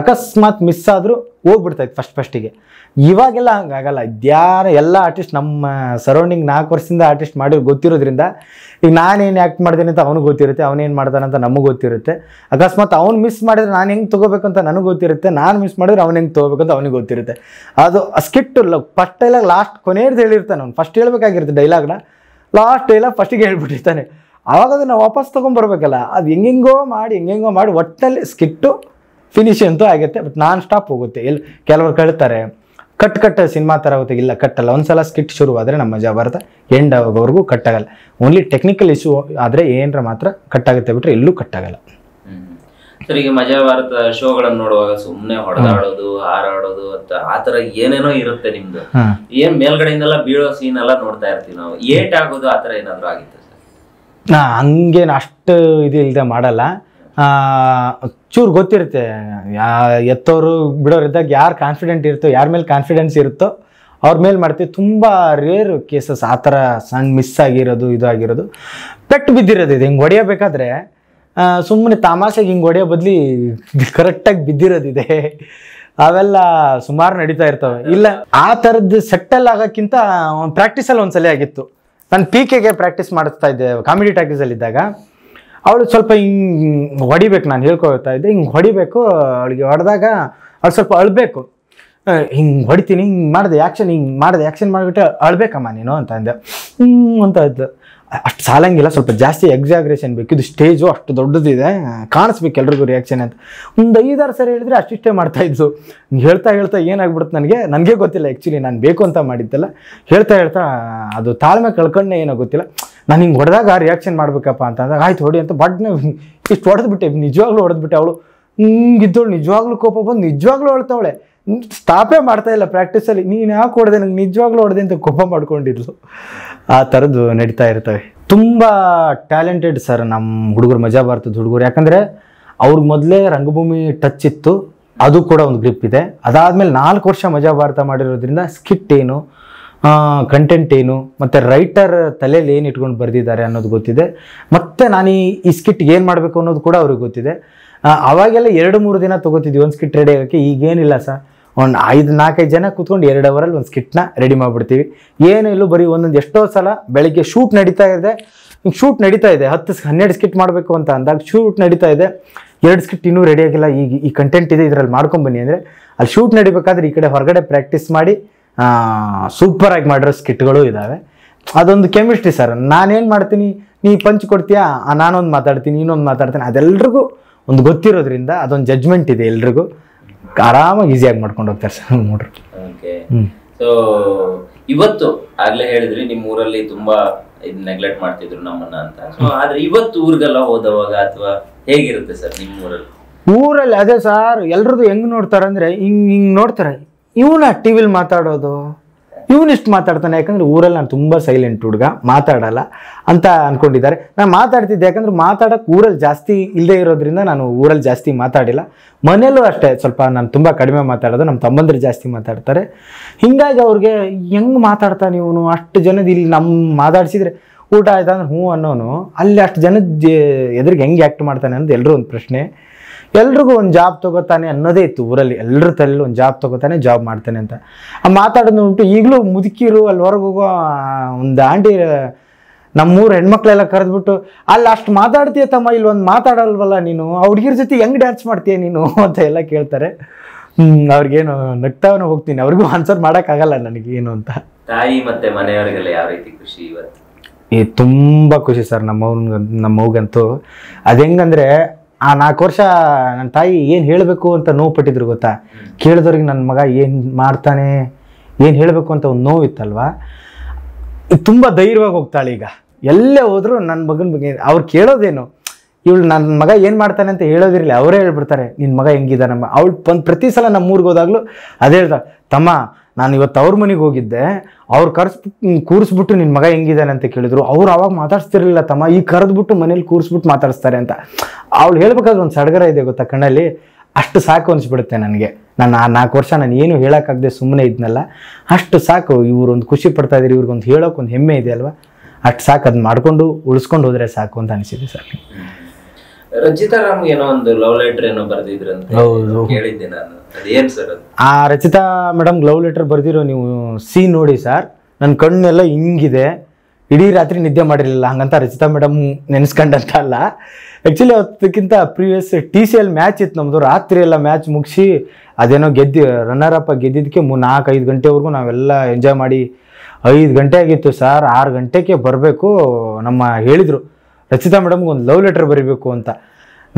ಅಕಸ್ಮಾತ್ ಮಿಸ್ ಆದರೂ ಹೋಗ್ಬಿಡ್ತಾ ಫಸ್ಟ್ ಫಸ್ಟಿಗೆ ಇವಾಗೆಲ್ಲ ಹಂಗಾಗಲ್ಲ ಇದ್ಯಾರ ಎಲ್ಲ ಆರ್ಟಿಸ್ಟ್ ನಮ್ಮ ಸರೌಂಡಿಂಗ್ ನಾಲ್ಕು ವರ್ಷದಿಂದ ಆರ್ಟಿಸ್ಟ್ ಮಾಡಿ ಗೊತ್ತಿರೋದ್ರಿಂದ ಈಗ ನಾನೇನು ಆ್ಯಕ್ಟ್ ಮಾಡ್ತೀನಿ ಅಂತ ಅವ್ನಿಗೆ ಗೊತ್ತಿರುತ್ತೆ ಅವನೇನು ಮಾಡ್ತಾನೆ ಅಂತ ನಮಗೆ ಗೊತ್ತಿರುತ್ತೆ ಅಕಸ್ಮಾತ್ ಅವ್ನು ಮಿಸ್ ಮಾಡಿದ್ರೆ ನಾನು ಹೆಂಗೆ ತೊಗೋಬೇಕು ಅಂತ ನನಗೆ ಗೊತ್ತಿರುತ್ತೆ ನಾನು ಮಿಸ್ ಮಾಡಿದ್ರೆ ಅವ್ನು ಹೆಂಗೆ ತೊಗೋಬೇಕು ಅಂತ ಅವನಿಗೆ ಗೊತ್ತಿರುತ್ತೆ ಅದು ಸ್ಕಿಟ್ ಫಸ್ಟ್ ಡೈಲಾಗ್ ಲಾಸ್ಟ್ ಕೊನೆಯದು ಹೇಳಿರ್ತಾನೆ ಅವ್ನು ಫಸ್ಟ್ ಹೇಳಬೇಕಾಗಿರುತ್ತೆ ಡೈಲಾಗ್ನ ಲಾಸ್ಟ್ ಎಲ್ಲ ಫಸ್ಟಿಗೆ ಹೇಳ್ಬಿಟ್ಟಿರ್ತಾನೆ ಆವಾಗ ಅದನ್ನು ವಾಪಸ್ ತೊಗೊಂಡ್ಬರ್ಬೇಕಲ್ಲ ಅದು ಹೆಂಗೆಂಗೋ ಮಾಡಿ ಹೆಂಗೆಂಗೋ ಮಾಡಿ ಒಟ್ಟಲ್ಲಿ ಸ್ಕಿಟ್ಟು ಫಿನಿಶ್ ಅಂತೂ ಆಗುತ್ತೆ ಬಟ್ ನಾನ್ ಸ್ಟಾಪ್ ಹೋಗುತ್ತೆ ಎಲ್ಲಿ ಕೆಲವರು ಕಳ್ತಾರೆ ಕಟ್ ಕಟ್ಟ ಸಿನಿಮಾ ಥರ ಆಗುತ್ತೆ ಇಲ್ಲ ಕಟ್ಟಲ್ಲ ಒಂದು ಸಲ ಸ್ಕಿಟ್ ಆದರೆ ನಮ್ಮ ಮಜಾ ಬರುತ್ತೆ ಎಂಡ್ ಆಗೋವರೆಗೂ ಕಟ್ಟಾಗಲ್ಲ ಓನ್ಲಿ ಟೆಕ್ನಿಕಲ್ ಇಶ್ಯೂ ಆದರೆ ಏನರ ಮಾತ್ರ ಕಟ್ಟಾಗುತ್ತೆ ಬಿಟ್ಟರೆ ಎಲ್ಲೂ ಕಟ್ಟಾಗಲ್ಲ ಸರ್ ಈಗ ಮಜಾ ಭಾರತ ಶೋಗಳನ್ನು ನೋಡುವಾಗ ಸುಮ್ನೆ ಹೊಡೆದಾಡೋದು ಹಾರಾಡೋದು ಅಂತ ಆತರ ಏನೇನೋ ಇರುತ್ತೆ ನಿಮ್ದು ಏನ್ ಮೇಲ್ಗಡೆಯಿಂದೆಲ್ಲ ಬೀಳೋ ಸೀನ್ ಎಲ್ಲ ನೋಡ್ತಾ ಇರ್ತೀವಿ ನಾವು ಏಟ್ ಆಗೋದು ಆತರ ಏನಾದ್ರು ಆಗಿತ್ತು ನಾ ಹಂಗೇನು ಅಷ್ಟು ಇದು ಇಲ್ಲದೆ ಮಾಡಲ್ಲ ಚೂರು ಗೊತ್ತಿರುತ್ತೆ ಯಾ ಎತ್ತೋರು ಬಿಡೋರು ಇದ್ದಾಗ ಯಾರು ಕಾನ್ಫಿಡೆಂಟ್ ಇರುತ್ತೋ ಯಾರ ಮೇಲೆ ಕಾನ್ಫಿಡೆನ್ಸ್ ಇರುತ್ತೋ ಅವ್ರ ಮೇಲೆ ಮಾಡ್ತೀವಿ ತುಂಬ ರೇರ್ ಕೇಸಸ್ ಆ ಥರ ಮಿಸ್ ಆಗಿರೋದು ಇದು ಆಗಿರೋದು ಪೆಟ್ಟು ಬಿದ್ದಿರೋದು ಇದು ಹಿಂಗೆ ಹೊಡೆಯಬೇಕಾದ್ರೆ ಸುಮ್ಮನೆ ತಮಾಷೆಗೆ ಹಿಂಗೆ ಹೊಡೆಯೋ ಬದಲಿ ಕರೆಕ್ಟಾಗಿ ಬಿದ್ದಿರೋದಿದೆ ಅವೆಲ್ಲ ಸುಮಾರು ನಡೀತಾ ಇರ್ತವೆ ಇಲ್ಲ ಆ ಥರದ್ದು ಸೆಟ್ಟಲ್ ಆಗೋಕ್ಕಿಂತ ಪ್ರಾಕ್ಟೀಸಲ್ಲಿ ಸಲ ಆಗಿತ್ತು ನಾನು ಪಿ ಕೆಗೆ ಪ್ರಾಕ್ಟೀಸ್ ಮಾಡಿಸ್ತಾ ಇದ್ದೆ ಕಾಮಿಡಿ ಟಾಕೀಸಲ್ಲಿ ಇದ್ದಾಗ ಅವಳು ಸ್ವಲ್ಪ ಹಿಂಗೆ ಹೊಡಿಬೇಕು ನಾನು ಹೇಳ್ಕೊಳ್ತಾ ಇದ್ದೆ ಹಿಂಗೆ ಹೊಡಿಬೇಕು ಅವಳಿಗೆ ಹೊಡೆದಾಗ ಅವಳು ಸ್ವಲ್ಪ ಅಳಬೇಕು ಹಿಂಗೆ ಹೊಡಿತೀನಿ ಹಿಂಗೆ ಮಾಡಿದೆ ಆ್ಯಕ್ಷನ್ ಹಿಂಗೆ ಮಾಡಿದೆ ಆ್ಯಕ್ಷನ್ ಮಾಡಿಬಿಟ್ಟು ಅಳ್ಬೇಕಮ್ಮ ನೀನು ಅಂತ ಅಂದೆ ಹ್ಞೂ ಅಂತ ಇದ್ದು ಅಷ್ಟು ಸಾಲಂಗಿಲ್ಲ ಸ್ವಲ್ಪ ಜಾಸ್ತಿ ಎಕ್ಸಾಗ್ರೇಷನ್ ಬೇಕು ಇದು ಸ್ಟೇಜು ಅಷ್ಟು ದೊಡ್ಡದಿದೆ ಕಾಣಿಸ್ಬೇಕು ಎಲ್ರಿಗೂ ರಿಯಾಕ್ಷನ್ ಅಂತ ಒಂದು ಐದಾರು ಸರಿ ಹೇಳಿದ್ರೆ ಅಷ್ಟಿಷ್ಟೇ ಮಾಡ್ತಾ ಇದ್ದು ಹೇಳ್ತಾ ಹೇಳ್ತಾ ಏನಾಗ್ಬಿಡುತ್ತೆ ನನಗೆ ನನಗೆ ಗೊತ್ತಿಲ್ಲ ಆ್ಯಕ್ಚುಲಿ ನಾನು ಬೇಕು ಅಂತ ಮಾಡಿದ್ದಲ್ಲ ಹೇಳ್ತಾ ಹೇಳ್ತಾ ಅದು ತಾಳ್ಮೆ ಕಳ್ಕೊಂಡೆ ಏನೋ ಗೊತ್ತಿಲ್ಲ ನಾನು ಹಿಂಗೆ ಹೊಡೆದಾಗ ಆ ರಿಯಾಕ್ಷನ್ ಮಾಡಬೇಕಪ್ಪ ಅಂತ ಅಂದಾಗ ಆಯ್ತು ಹೊಡಿ ಅಂತ ಬಡ್ನೆ ಇಷ್ಟು ಹೊಡೆದ್ಬಿಟ್ಟೆ ನಿಜವಾಗ್ಲೂ ಹೊಡೆದ್ಬಿಟ್ಟೆ ಅವಳು ಹಿಂಗಿದ್ದವಳು ನಿಜವಾಗ್ಲೂ ಕೋಪ ಬಂದು ನಿಜವಾಗ್ಲೂ ಹೊಳ್ತಾವಳೆ ಸ್ಟಾಪೇ ಮಾಡ್ತಾ ಇಲ್ಲ ಪ್ರಾಕ್ಟೀಸಲ್ಲಿ ನೀನು ಯಾಕೆ ಹೊಡೆದೆ ನಂಗೆ ನಿಜವಾಗ್ಲೂ ಹೊಡೆದೆ ಅಂತ ಕೋಪ ಮಾಡ್ಕೊಂಡಿದ್ಲು ಆ ಥರದ್ದು ನಡೀತಾ ಇರ್ತವೆ ತುಂಬ ಟ್ಯಾಲೆಂಟೆಡ್ ಸರ್ ನಮ್ಮ ಹುಡುಗರು ಮಜಾ ಬರ್ತದ ಹುಡುಗರು ಯಾಕಂದರೆ ಅವ್ರಿಗೆ ಮೊದಲೇ ರಂಗಭೂಮಿ ಟಚ್ ಇತ್ತು ಅದು ಕೂಡ ಒಂದು ಗ್ರಿಪ್ ಇದೆ ಅದಾದಮೇಲೆ ನಾಲ್ಕು ವರ್ಷ ಮಜಾ ಭಾರತ ಮಾಡಿರೋದ್ರಿಂದ ಸ್ಕಿಟ್ ಏನು ಕಂಟೆಂಟ್ ಏನು ಮತ್ತು ರೈಟರ್ ತಲೆಯಲ್ಲಿ ಏನು ಇಟ್ಕೊಂಡು ಬರೆದಿದ್ದಾರೆ ಅನ್ನೋದು ಗೊತ್ತಿದೆ ಮತ್ತು ನಾನು ಈ ಸ್ಕಿಟ್ ಏನು ಮಾಡಬೇಕು ಅನ್ನೋದು ಕೂಡ ಅವ್ರಿಗೆ ಗೊತ್ತಿದೆ ಅವಾಗೆಲ್ಲ ಎರಡು ಮೂರು ದಿನ ತೊಗೋತಿದ್ವಿ ಒಂದು ಸ್ಕಿಟ್ ರೆಡಿ ಆಗೋಕ್ಕೆ ಈಗೇನಿಲ್ಲ ಸರ್ ಒಂದು ಐದು ನಾಲ್ಕೈದು ಜನ ಕೂತ್ಕೊಂಡು ಎರಡು ಅವರಲ್ಲಿ ಒಂದು ಸ್ಕಿಟ್ನ ರೆಡಿ ಮಾಡಿಬಿಡ್ತೀವಿ ಏನು ಇಲ್ಲೂ ಬರೀ ಒಂದೊಂದು ಎಷ್ಟೋ ಸಲ ಬೆಳಗ್ಗೆ ಶೂಟ್ ನಡೀತಾ ಇದೆ ಶೂಟ್ ನಡೀತಾ ಇದೆ ಹತ್ತು ಹನ್ನೆರಡು ಸ್ಕಿಟ್ ಮಾಡಬೇಕು ಅಂತ ಅಂದಾಗ ಶೂಟ್ ನಡೀತಾ ಇದೆ ಎರಡು ಸ್ಕಿಟ್ ಇನ್ನೂ ರೆಡಿ ಆಗಿಲ್ಲ ಈಗ ಈ ಕಂಟೆಂಟ್ ಇದೆ ಇದರಲ್ಲಿ ಮಾಡ್ಕೊಂಬನ್ನಿ ಅಂದರೆ ಅಲ್ಲಿ ಶೂಟ್ ನಡಿಬೇಕಾದ್ರೆ ಈ ಕಡೆ ಹೊರಗಡೆ ಪ್ರಾಕ್ಟೀಸ್ ಮಾಡಿ ಸೂಪರಾಗಿ ಮಾಡಿರೋ ಸ್ಕಿಟ್ಗಳು ಇದ್ದಾವೆ ಅದೊಂದು ಕೆಮಿಸ್ಟ್ರಿ ಸರ್ ನಾನೇನು ಮಾಡ್ತೀನಿ ನೀ ಪಂಚ್ ಕೊಡ್ತೀಯಾ ನಾನೊಂದು ಮಾತಾಡ್ತೀನಿ ಇನ್ನೊಂದು ಮಾತಾಡ್ತೀನಿ ಅದೆಲ್ಲರಿಗೂ ಒಂದು ಗೊತ್ತಿರೋದ್ರಿಂದ ಅದೊಂದು ಜಜ್ಮೆಂಟ್ ಇದೆ ಎಲ್ರಿಗೂ ಆರಾಮಾಗಿ ಈಸಿಯಾಗಿ ಮಾಡ್ಕೊಂಡ್ ಹೋಗ್ತಾರೆ ಸರ್ ಇವತ್ತು ಆಗ್ಲೇ ಹೇಳಿದ್ರಿ ನಿಮ್ಮ ಊರಲ್ಲಿ ತುಂಬಾ ಇದ್ ನೆಗ್ಲೆಕ್ಟ್ ಮಾಡ್ತಿದ್ರು ನಮ್ಮನ್ನ ಅಂತ ಸೊ ಆದ್ರೆ ಇವತ್ತು ಊರಿಗೆಲ್ಲ ಹೋದವಾಗ ಅಥವಾ ಹೇಗಿರುತ್ತೆ ಸರ್ ನಿಮ್ಮ ಊರಲ್ಲಿ ಊರಲ್ಲಿ ಅದೇ ಸರ್ ಎಲ್ರದ್ದು ಹೆಂಗ್ ನೋಡ್ತಾರೆ ಅಂದ್ರೆ ಹಿಂಗ್ ಹಿಂಗ್ ನೋಡ್ತಾರೆ ಇವನ ಟಿವಿಲಿ ಮಾತಾಡೋದು ಇಷ್ಟು ಮಾತಾಡ್ತಾನೆ ಯಾಕಂದ್ರೆ ಊರಲ್ಲಿ ನಾನು ತುಂಬ ಸೈಲೆಂಟ್ ಹುಡುಗ ಮಾತಾಡಲ್ಲ ಅಂತ ಅನ್ಕೊಂಡಿದ್ದಾರೆ ನಾನು ಮಾತಾಡ್ತಿದ್ದೆ ಯಾಕಂದ್ರೆ ಮಾತಾಡೋಕೆ ಊರಲ್ಲಿ ಜಾಸ್ತಿ ಇಲ್ಲದೆ ಇರೋದ್ರಿಂದ ನಾನು ಊರಲ್ಲಿ ಜಾಸ್ತಿ ಮಾತಾಡಿಲ್ಲ ಮನೆಯಲ್ಲೂ ಅಷ್ಟೇ ಸ್ವಲ್ಪ ನಾನು ತುಂಬ ಕಡಿಮೆ ಮಾತಾಡೋದು ನಮ್ಮ ತಮ್ಮಂದ್ರೆ ಜಾಸ್ತಿ ಮಾತಾಡ್ತಾರೆ ಹಿಂಗಾಗಿ ಅವ್ರಿಗೆ ಹೆಂಗೆ ಮಾತಾಡ್ತಾನೆ ಇವನು ಅಷ್ಟು ಜನದ ಇಲ್ಲಿ ನಮ್ಮ ಮಾತಾಡಿಸಿದ್ರೆ ಊಟ ಆಯ್ತಾ ಅಂದ್ರೆ ಹ್ಞೂ ಅನ್ನೋನು ಅಲ್ಲಿ ಅಷ್ಟು ಜನದ ಎದುರಿಗೆ ಹೆಂಗೆ ಆ್ಯಕ್ಟ್ ಮಾಡ್ತಾನೆ ಅಂತ ಎಲ್ಲರೂ ಒಂದು ಪ್ರಶ್ನೆ ಎಲ್ರಿಗೂ ಒಂದು ಜಾಬ್ ತಗೋತಾನೆ ಅನ್ನೋದೇ ಇತ್ತು ಊರಲ್ಲಿ ಎಲ್ಲರ ತಲೆಯಲ್ಲಿ ಒಂದು ಜಾಬ್ ತಗೋತಾನೆ ಜಾಬ್ ಮಾಡ್ತಾನೆ ಅಂತ ಆ ಮಾತಾಡೋದು ಉಂಟು ಈಗಲೂ ಮುದುಕಿರು ಅಲ್ಲಿ ಹೋಗೋ ಒಂದು ಆಂಟಿ ನಮ್ಮೂರು ಹೆಣ್ಮಕ್ಳೆಲ್ಲ ಕರೆದ್ಬಿಟ್ಟು ಅಲ್ಲಿ ಅಷ್ಟು ಮಾತಾಡ್ತೀಯ ತಮ್ಮ ಇಲ್ಲಿ ಒಂದು ಮಾತಾಡಲ್ವಲ್ಲ ನೀನು ಆ ಹುಡುಗಿರ ಜೊತೆ ಹೆಂಗ್ ಡ್ಯಾನ್ಸ್ ಮಾಡ್ತೀಯ ನೀನು ಅಂತ ಎಲ್ಲ ಕೇಳ್ತಾರೆ ಅವ್ರಿಗೇನು ನಗ್ತಾವನ ಹೋಗ್ತೀನಿ ಅವ್ರಿಗೂ ಆನ್ಸರ್ ನನಗೆ ಏನು ಅಂತ ತಾಯಿ ಮತ್ತೆ ಮನೆಯವರಿಗೆಲ್ಲ ಯಾವ ರೀತಿ ಖುಷಿ ಇವತ್ತು ಈ ತುಂಬ ಖುಷಿ ಸರ್ ನಮ್ಮ ನಮ್ಮವ್ಗಂತೂ ಅದು ಹೆಂಗಂದ್ರೆ ಆ ನಾಲ್ಕು ವರ್ಷ ನನ್ನ ತಾಯಿ ಏನು ಹೇಳಬೇಕು ಅಂತ ನೋವು ಪಟ್ಟಿದ್ರು ಗೊತ್ತಾ ಕೇಳಿದವ್ರಿಗೆ ನನ್ನ ಮಗ ಏನು ಮಾಡ್ತಾನೆ ಏನು ಹೇಳಬೇಕು ಅಂತ ಒಂದು ನೋವು ಇತ್ತಲ್ವಾ ತುಂಬ ಧೈರ್ಯವಾಗಿ ಹೋಗ್ತಾಳೆ ಈಗ ಎಲ್ಲೇ ಹೋದರೂ ನನ್ನ ಮಗನ ಬಗ್ಗೆ ಅವ್ರು ಕೇಳೋದೇನು ಇವಳು ನನ್ನ ಮಗ ಏನು ಮಾಡ್ತಾನೆ ಅಂತ ಹೇಳೋದಿರಲಿ ಅವರೇ ಹೇಳ್ಬಿಡ್ತಾರೆ ನಿನ್ನ ಮಗ ಹೆಂಗಿದಾನಮ್ಮ ಅವಳು ಒಂದು ಪ್ರತಿ ಸಲ ನಮ್ಮ ಊರಿಗೆ ಹೋದಾಗಲೂ ಅದೇ ಹೇಳ್ತಾಳೆ ತಮ್ಮ ನಾನು ಇವತ್ತು ಅವ್ರ ಮನೆಗೆ ಹೋಗಿದ್ದೆ ಅವ್ರು ಕರ್ಸ್ ಕೂರಿಸ್ಬಿಟ್ಟು ನಿನ್ನ ಮಗ ಹೆಂಗಿದ್ದಾನೆ ಅಂತ ಕೇಳಿದ್ರು ಅವ್ರು ಅವಾಗ ಮಾತಾಡ್ಸ್ತಿರ್ಲಿಲ್ಲ ತಮ್ಮ ಈಗ ಕರೆದ್ಬಿಟ್ಟು ಮನೇಲಿ ಕೂರಿಸ್ಬಿಟ್ಟು ಮಾತಾಡಿಸ್ತಾರೆ ಅಂತ ಅವ್ಳು ಹೇಳ್ಬೇಕಾದ್ರೆ ಒಂದು ಸಡಗರ ಇದೆ ಗೊತ್ತಾ ಕಣ್ಣಲ್ಲಿ ಅಷ್ಟು ಸಾಕು ಅನಿಸ್ಬಿಡುತ್ತೆ ನನಗೆ ನಾನು ಆ ನಾಲ್ಕು ವರ್ಷ ನಾನು ಏನು ಹೇಳೋಕ್ಕಾಗದೆ ಸುಮ್ಮನೆ ಇದ್ನಲ್ಲ ಅಷ್ಟು ಸಾಕು ಒಂದು ಖುಷಿ ಪಡ್ತಾ ಇದ್ದೀರಿ ಇವ್ರಿಗೊಂದು ಹೇಳೋಕೆ ಒಂದು ಹೆಮ್ಮೆ ಇದೆ ಅಲ್ವಾ ಅಷ್ಟು ಸಾಕು ಅದು ಮಾಡಿಕೊಂಡು ಉಳಿಸ್ಕೊಂಡು ಹೋದರೆ ಸಾಕು ಅಂತ ಅನಿಸಿದೆ ಸರ್ ರಚಿತಾ ಏನೋ ಒಂದು ಹೌದು ಆ ರಚಿತಾ ಮೇಡಮ್ ಲವ್ ಲೆಟರ್ ಬರ್ದಿರೋ ನೀವು ಸಿ ನೋಡಿ ಸರ್ ನನ್ನ ಕಣ್ಣೆಲ್ಲ ಹಿಂಗಿದೆ ಇಡೀ ರಾತ್ರಿ ನಿದ್ದೆ ಮಾಡಿರಲಿಲ್ಲ ಹಂಗಂತ ರಚಿತಾ ಮೇಡಮ್ ನೆನೆಸ್ಕೊಂಡಂತ ಅಲ್ಲ ಆ್ಯಕ್ಚುಲಿ ಅದಕ್ಕಿಂತ previous T C L match ಇತ್ತು ನಮ್ಮದು ರಾತ್ರಿ ಎಲ್ಲ ಮ್ಯಾಚ್ ಮುಗಿಸಿ ಅದೇನೋ ಗೆದ್ದು ರನ್ನರ್ ಅಪ್ ಗೆದ್ದಿದ್ದಕ್ಕೆ ಮೂ ನಾಲ್ಕು ಐದು ಗಂಟೆವರೆಗೂ ನಾವೆಲ್ಲ ಎಂಜಾಯ್ ಮಾಡಿ ಐದು ಗಂಟೆ ಆಗಿತ್ತು ಸರ್ ಆರು ಗಂಟೆಗೆ ಬರಬೇಕು ನಮ್ಮ ಹೇಳಿದರು ರಚಿತಾ ಮೇಡಮ್ಗೆ ಒಂದು ಲವ್ ಲೆಟರ್ ಬರೀಬೇಕು ಅಂತ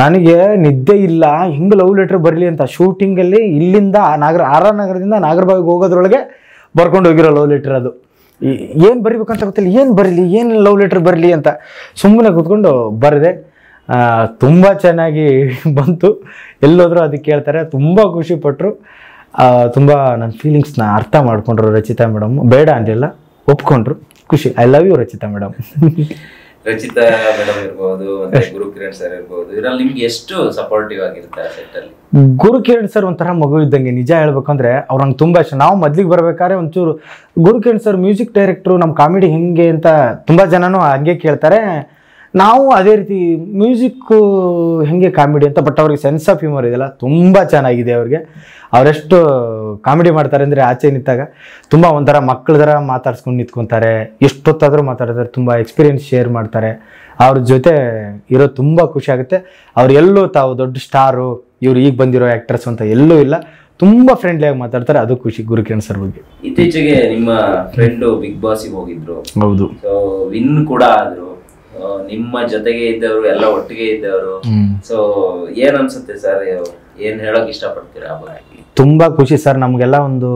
ನನಗೆ ನಿದ್ದೆ ಇಲ್ಲ ಹಿಂಗೆ ಲವ್ ಲೆಟ್ರ್ ಬರಲಿ ಅಂತ ಶೂಟಿಂಗಲ್ಲಿ ಇಲ್ಲಿಂದ ನಾಗರ ಆರ್ ಆರ್ ನಗರದಿಂದ ನಾಗರಬಾವಿಗೆ ಹೋಗೋದ್ರೊಳಗೆ ಬರ್ಕೊಂಡು ಹೋಗಿರೋ ಲವ್ ಲೆಟ್ರ್ ಅದು ಏನು ಬರಿಬೇಕಂತ ಗೊತ್ತಿಲ್ಲ ಏನು ಬರಲಿ ಏನು ಲವ್ ಲೆಟ್ರ್ ಬರಲಿ ಅಂತ ಸುಮ್ಮನೆ ಕೂತ್ಕೊಂಡು ಬರೆದೆ ತುಂಬ ಚೆನ್ನಾಗಿ ಬಂತು ಎಲ್ಲೋದ್ರೂ ಅದಕ್ಕೆ ಹೇಳ್ತಾರೆ ತುಂಬ ಖುಷಿಪಟ್ಟರು ತುಂಬ ನನ್ನ ಫೀಲಿಂಗ್ಸ್ನ ಅರ್ಥ ಮಾಡಿಕೊಂಡ್ರು ರಚಿತಾ ಮೇಡಮ್ ಬೇಡ ಅಂತೆಲ್ಲ ಒಪ್ಕೊಂಡ್ರು ಖುಷಿ I love you Rachita madam Rachita madam ಇರ್ಬೋದು ಮತ್ತೆ ಗುರು ಕಿರಣ್ ಸರ್ ಇರ್ಬೋದು ಇದ್ರಲ್ಲಿ ನಿಮ್ಗೆ ಎಷ್ಟು ಸಪೋರ್ಟಿವ್ ಆಗಿರುತ್ತೆ ಆ ಸೆಟ್ ಅಲ್ಲಿ ಗುರು ಕಿರಣ್ ಸರ್ ಒಂಥರ ಮಗು ಇದ್ದಂಗೆ ನಿಜ ಹೇಳ್ಬೇಕಂದ್ರೆ ಅವ್ರ ನಂಗೆ ತುಂಬಾ ಇಷ್ಟ ನಾವು ಮೊದ್ಲಿಗೆ ಬರ್ಬೇಕಾದ್ರೆ ಒಂಚೂರು Guru Kiran sir music director ನಮ್ಮ ಕಾಮಿಡಿ ಹೆಂಗೆ ಅಂತ ತುಂಬಾ ಜನನು ಹಂಗೆ ಕೇಳ್ತಾರೆ ನಾವು ಅದೇ ರೀತಿ ಮ್ಯೂಸಿಕ್ಕು ಹೆಂಗೆ ಕಾಮಿಡಿ ಅಂತ ಬಟ್ ಅವ್ರಿಗೆ ಸೆನ್ಸ್ ಆಫ್ ಹ್ಯೂಮರ್ ಇದೆಯಲ್ಲ ತುಂಬ ಚೆನ್ನಾಗಿದೆ ಅವ್ರಿಗೆ ಅವರೆಷ್ಟು ಕಾಮಿಡಿ ಮಾಡ್ತಾರೆ ಅಂದರೆ ಆಚೆ ನಿಂತಾಗ ತುಂಬ ಒಂಥರ ಮಕ್ಕಳ ಥರ ಮಾತಾಡ್ಸ್ಕೊಂಡು ನಿಂತ್ಕೊತಾರೆ ಎಷ್ಟೊತ್ತಾದರೂ ಮಾತಾಡ್ತಾರೆ ತುಂಬ ಎಕ್ಸ್ಪೀರಿಯನ್ಸ್ ಶೇರ್ ಮಾಡ್ತಾರೆ ಅವ್ರ ಜೊತೆ ಇರೋ ತುಂಬ ಖುಷಿ ಆಗುತ್ತೆ ಅವ್ರು ಎಲ್ಲೂ ತಾವು ದೊಡ್ಡ ಸ್ಟಾರು ಇವ್ರು ಈಗ ಬಂದಿರೋ ಆ್ಯಕ್ಟರ್ಸ್ ಅಂತ ಎಲ್ಲೂ ಇಲ್ಲ ತುಂಬ ಫ್ರೆಂಡ್ಲಿಯಾಗಿ ಮಾತಾಡ್ತಾರೆ ಅದು ಖುಷಿ ಗುರುಕಿರಣ್ ಸರ್ ಬಗ್ಗೆ ಇತ್ತೀಚೆಗೆ ನಿಮ್ಮ ಫ್ರೆಂಡು ಬಿಗ್ ಬಾಸಿಗೆ ಹೋಗಿದ್ರು ಹೌದು ವಿನ್ ಕೂಡ ಆದರು ನಿಮ್ಮ ಜೊತೆಗೆ ಇದ್ದವರು ಎಲ್ಲ ಒಟ್ಟಿಗೆ ಇದ್ದವರು ಸೊ ಏನ್ ಅನ್ಸುತ್ತೆ ಸರ್ ಏನ್ ಹೇಳಕ್ ಇಷ್ಟಪಡ್ತೀರಾ ತುಂಬಾ ಖುಷಿ ಸರ್ ನಮಗೆಲ್ಲ ಒಂದು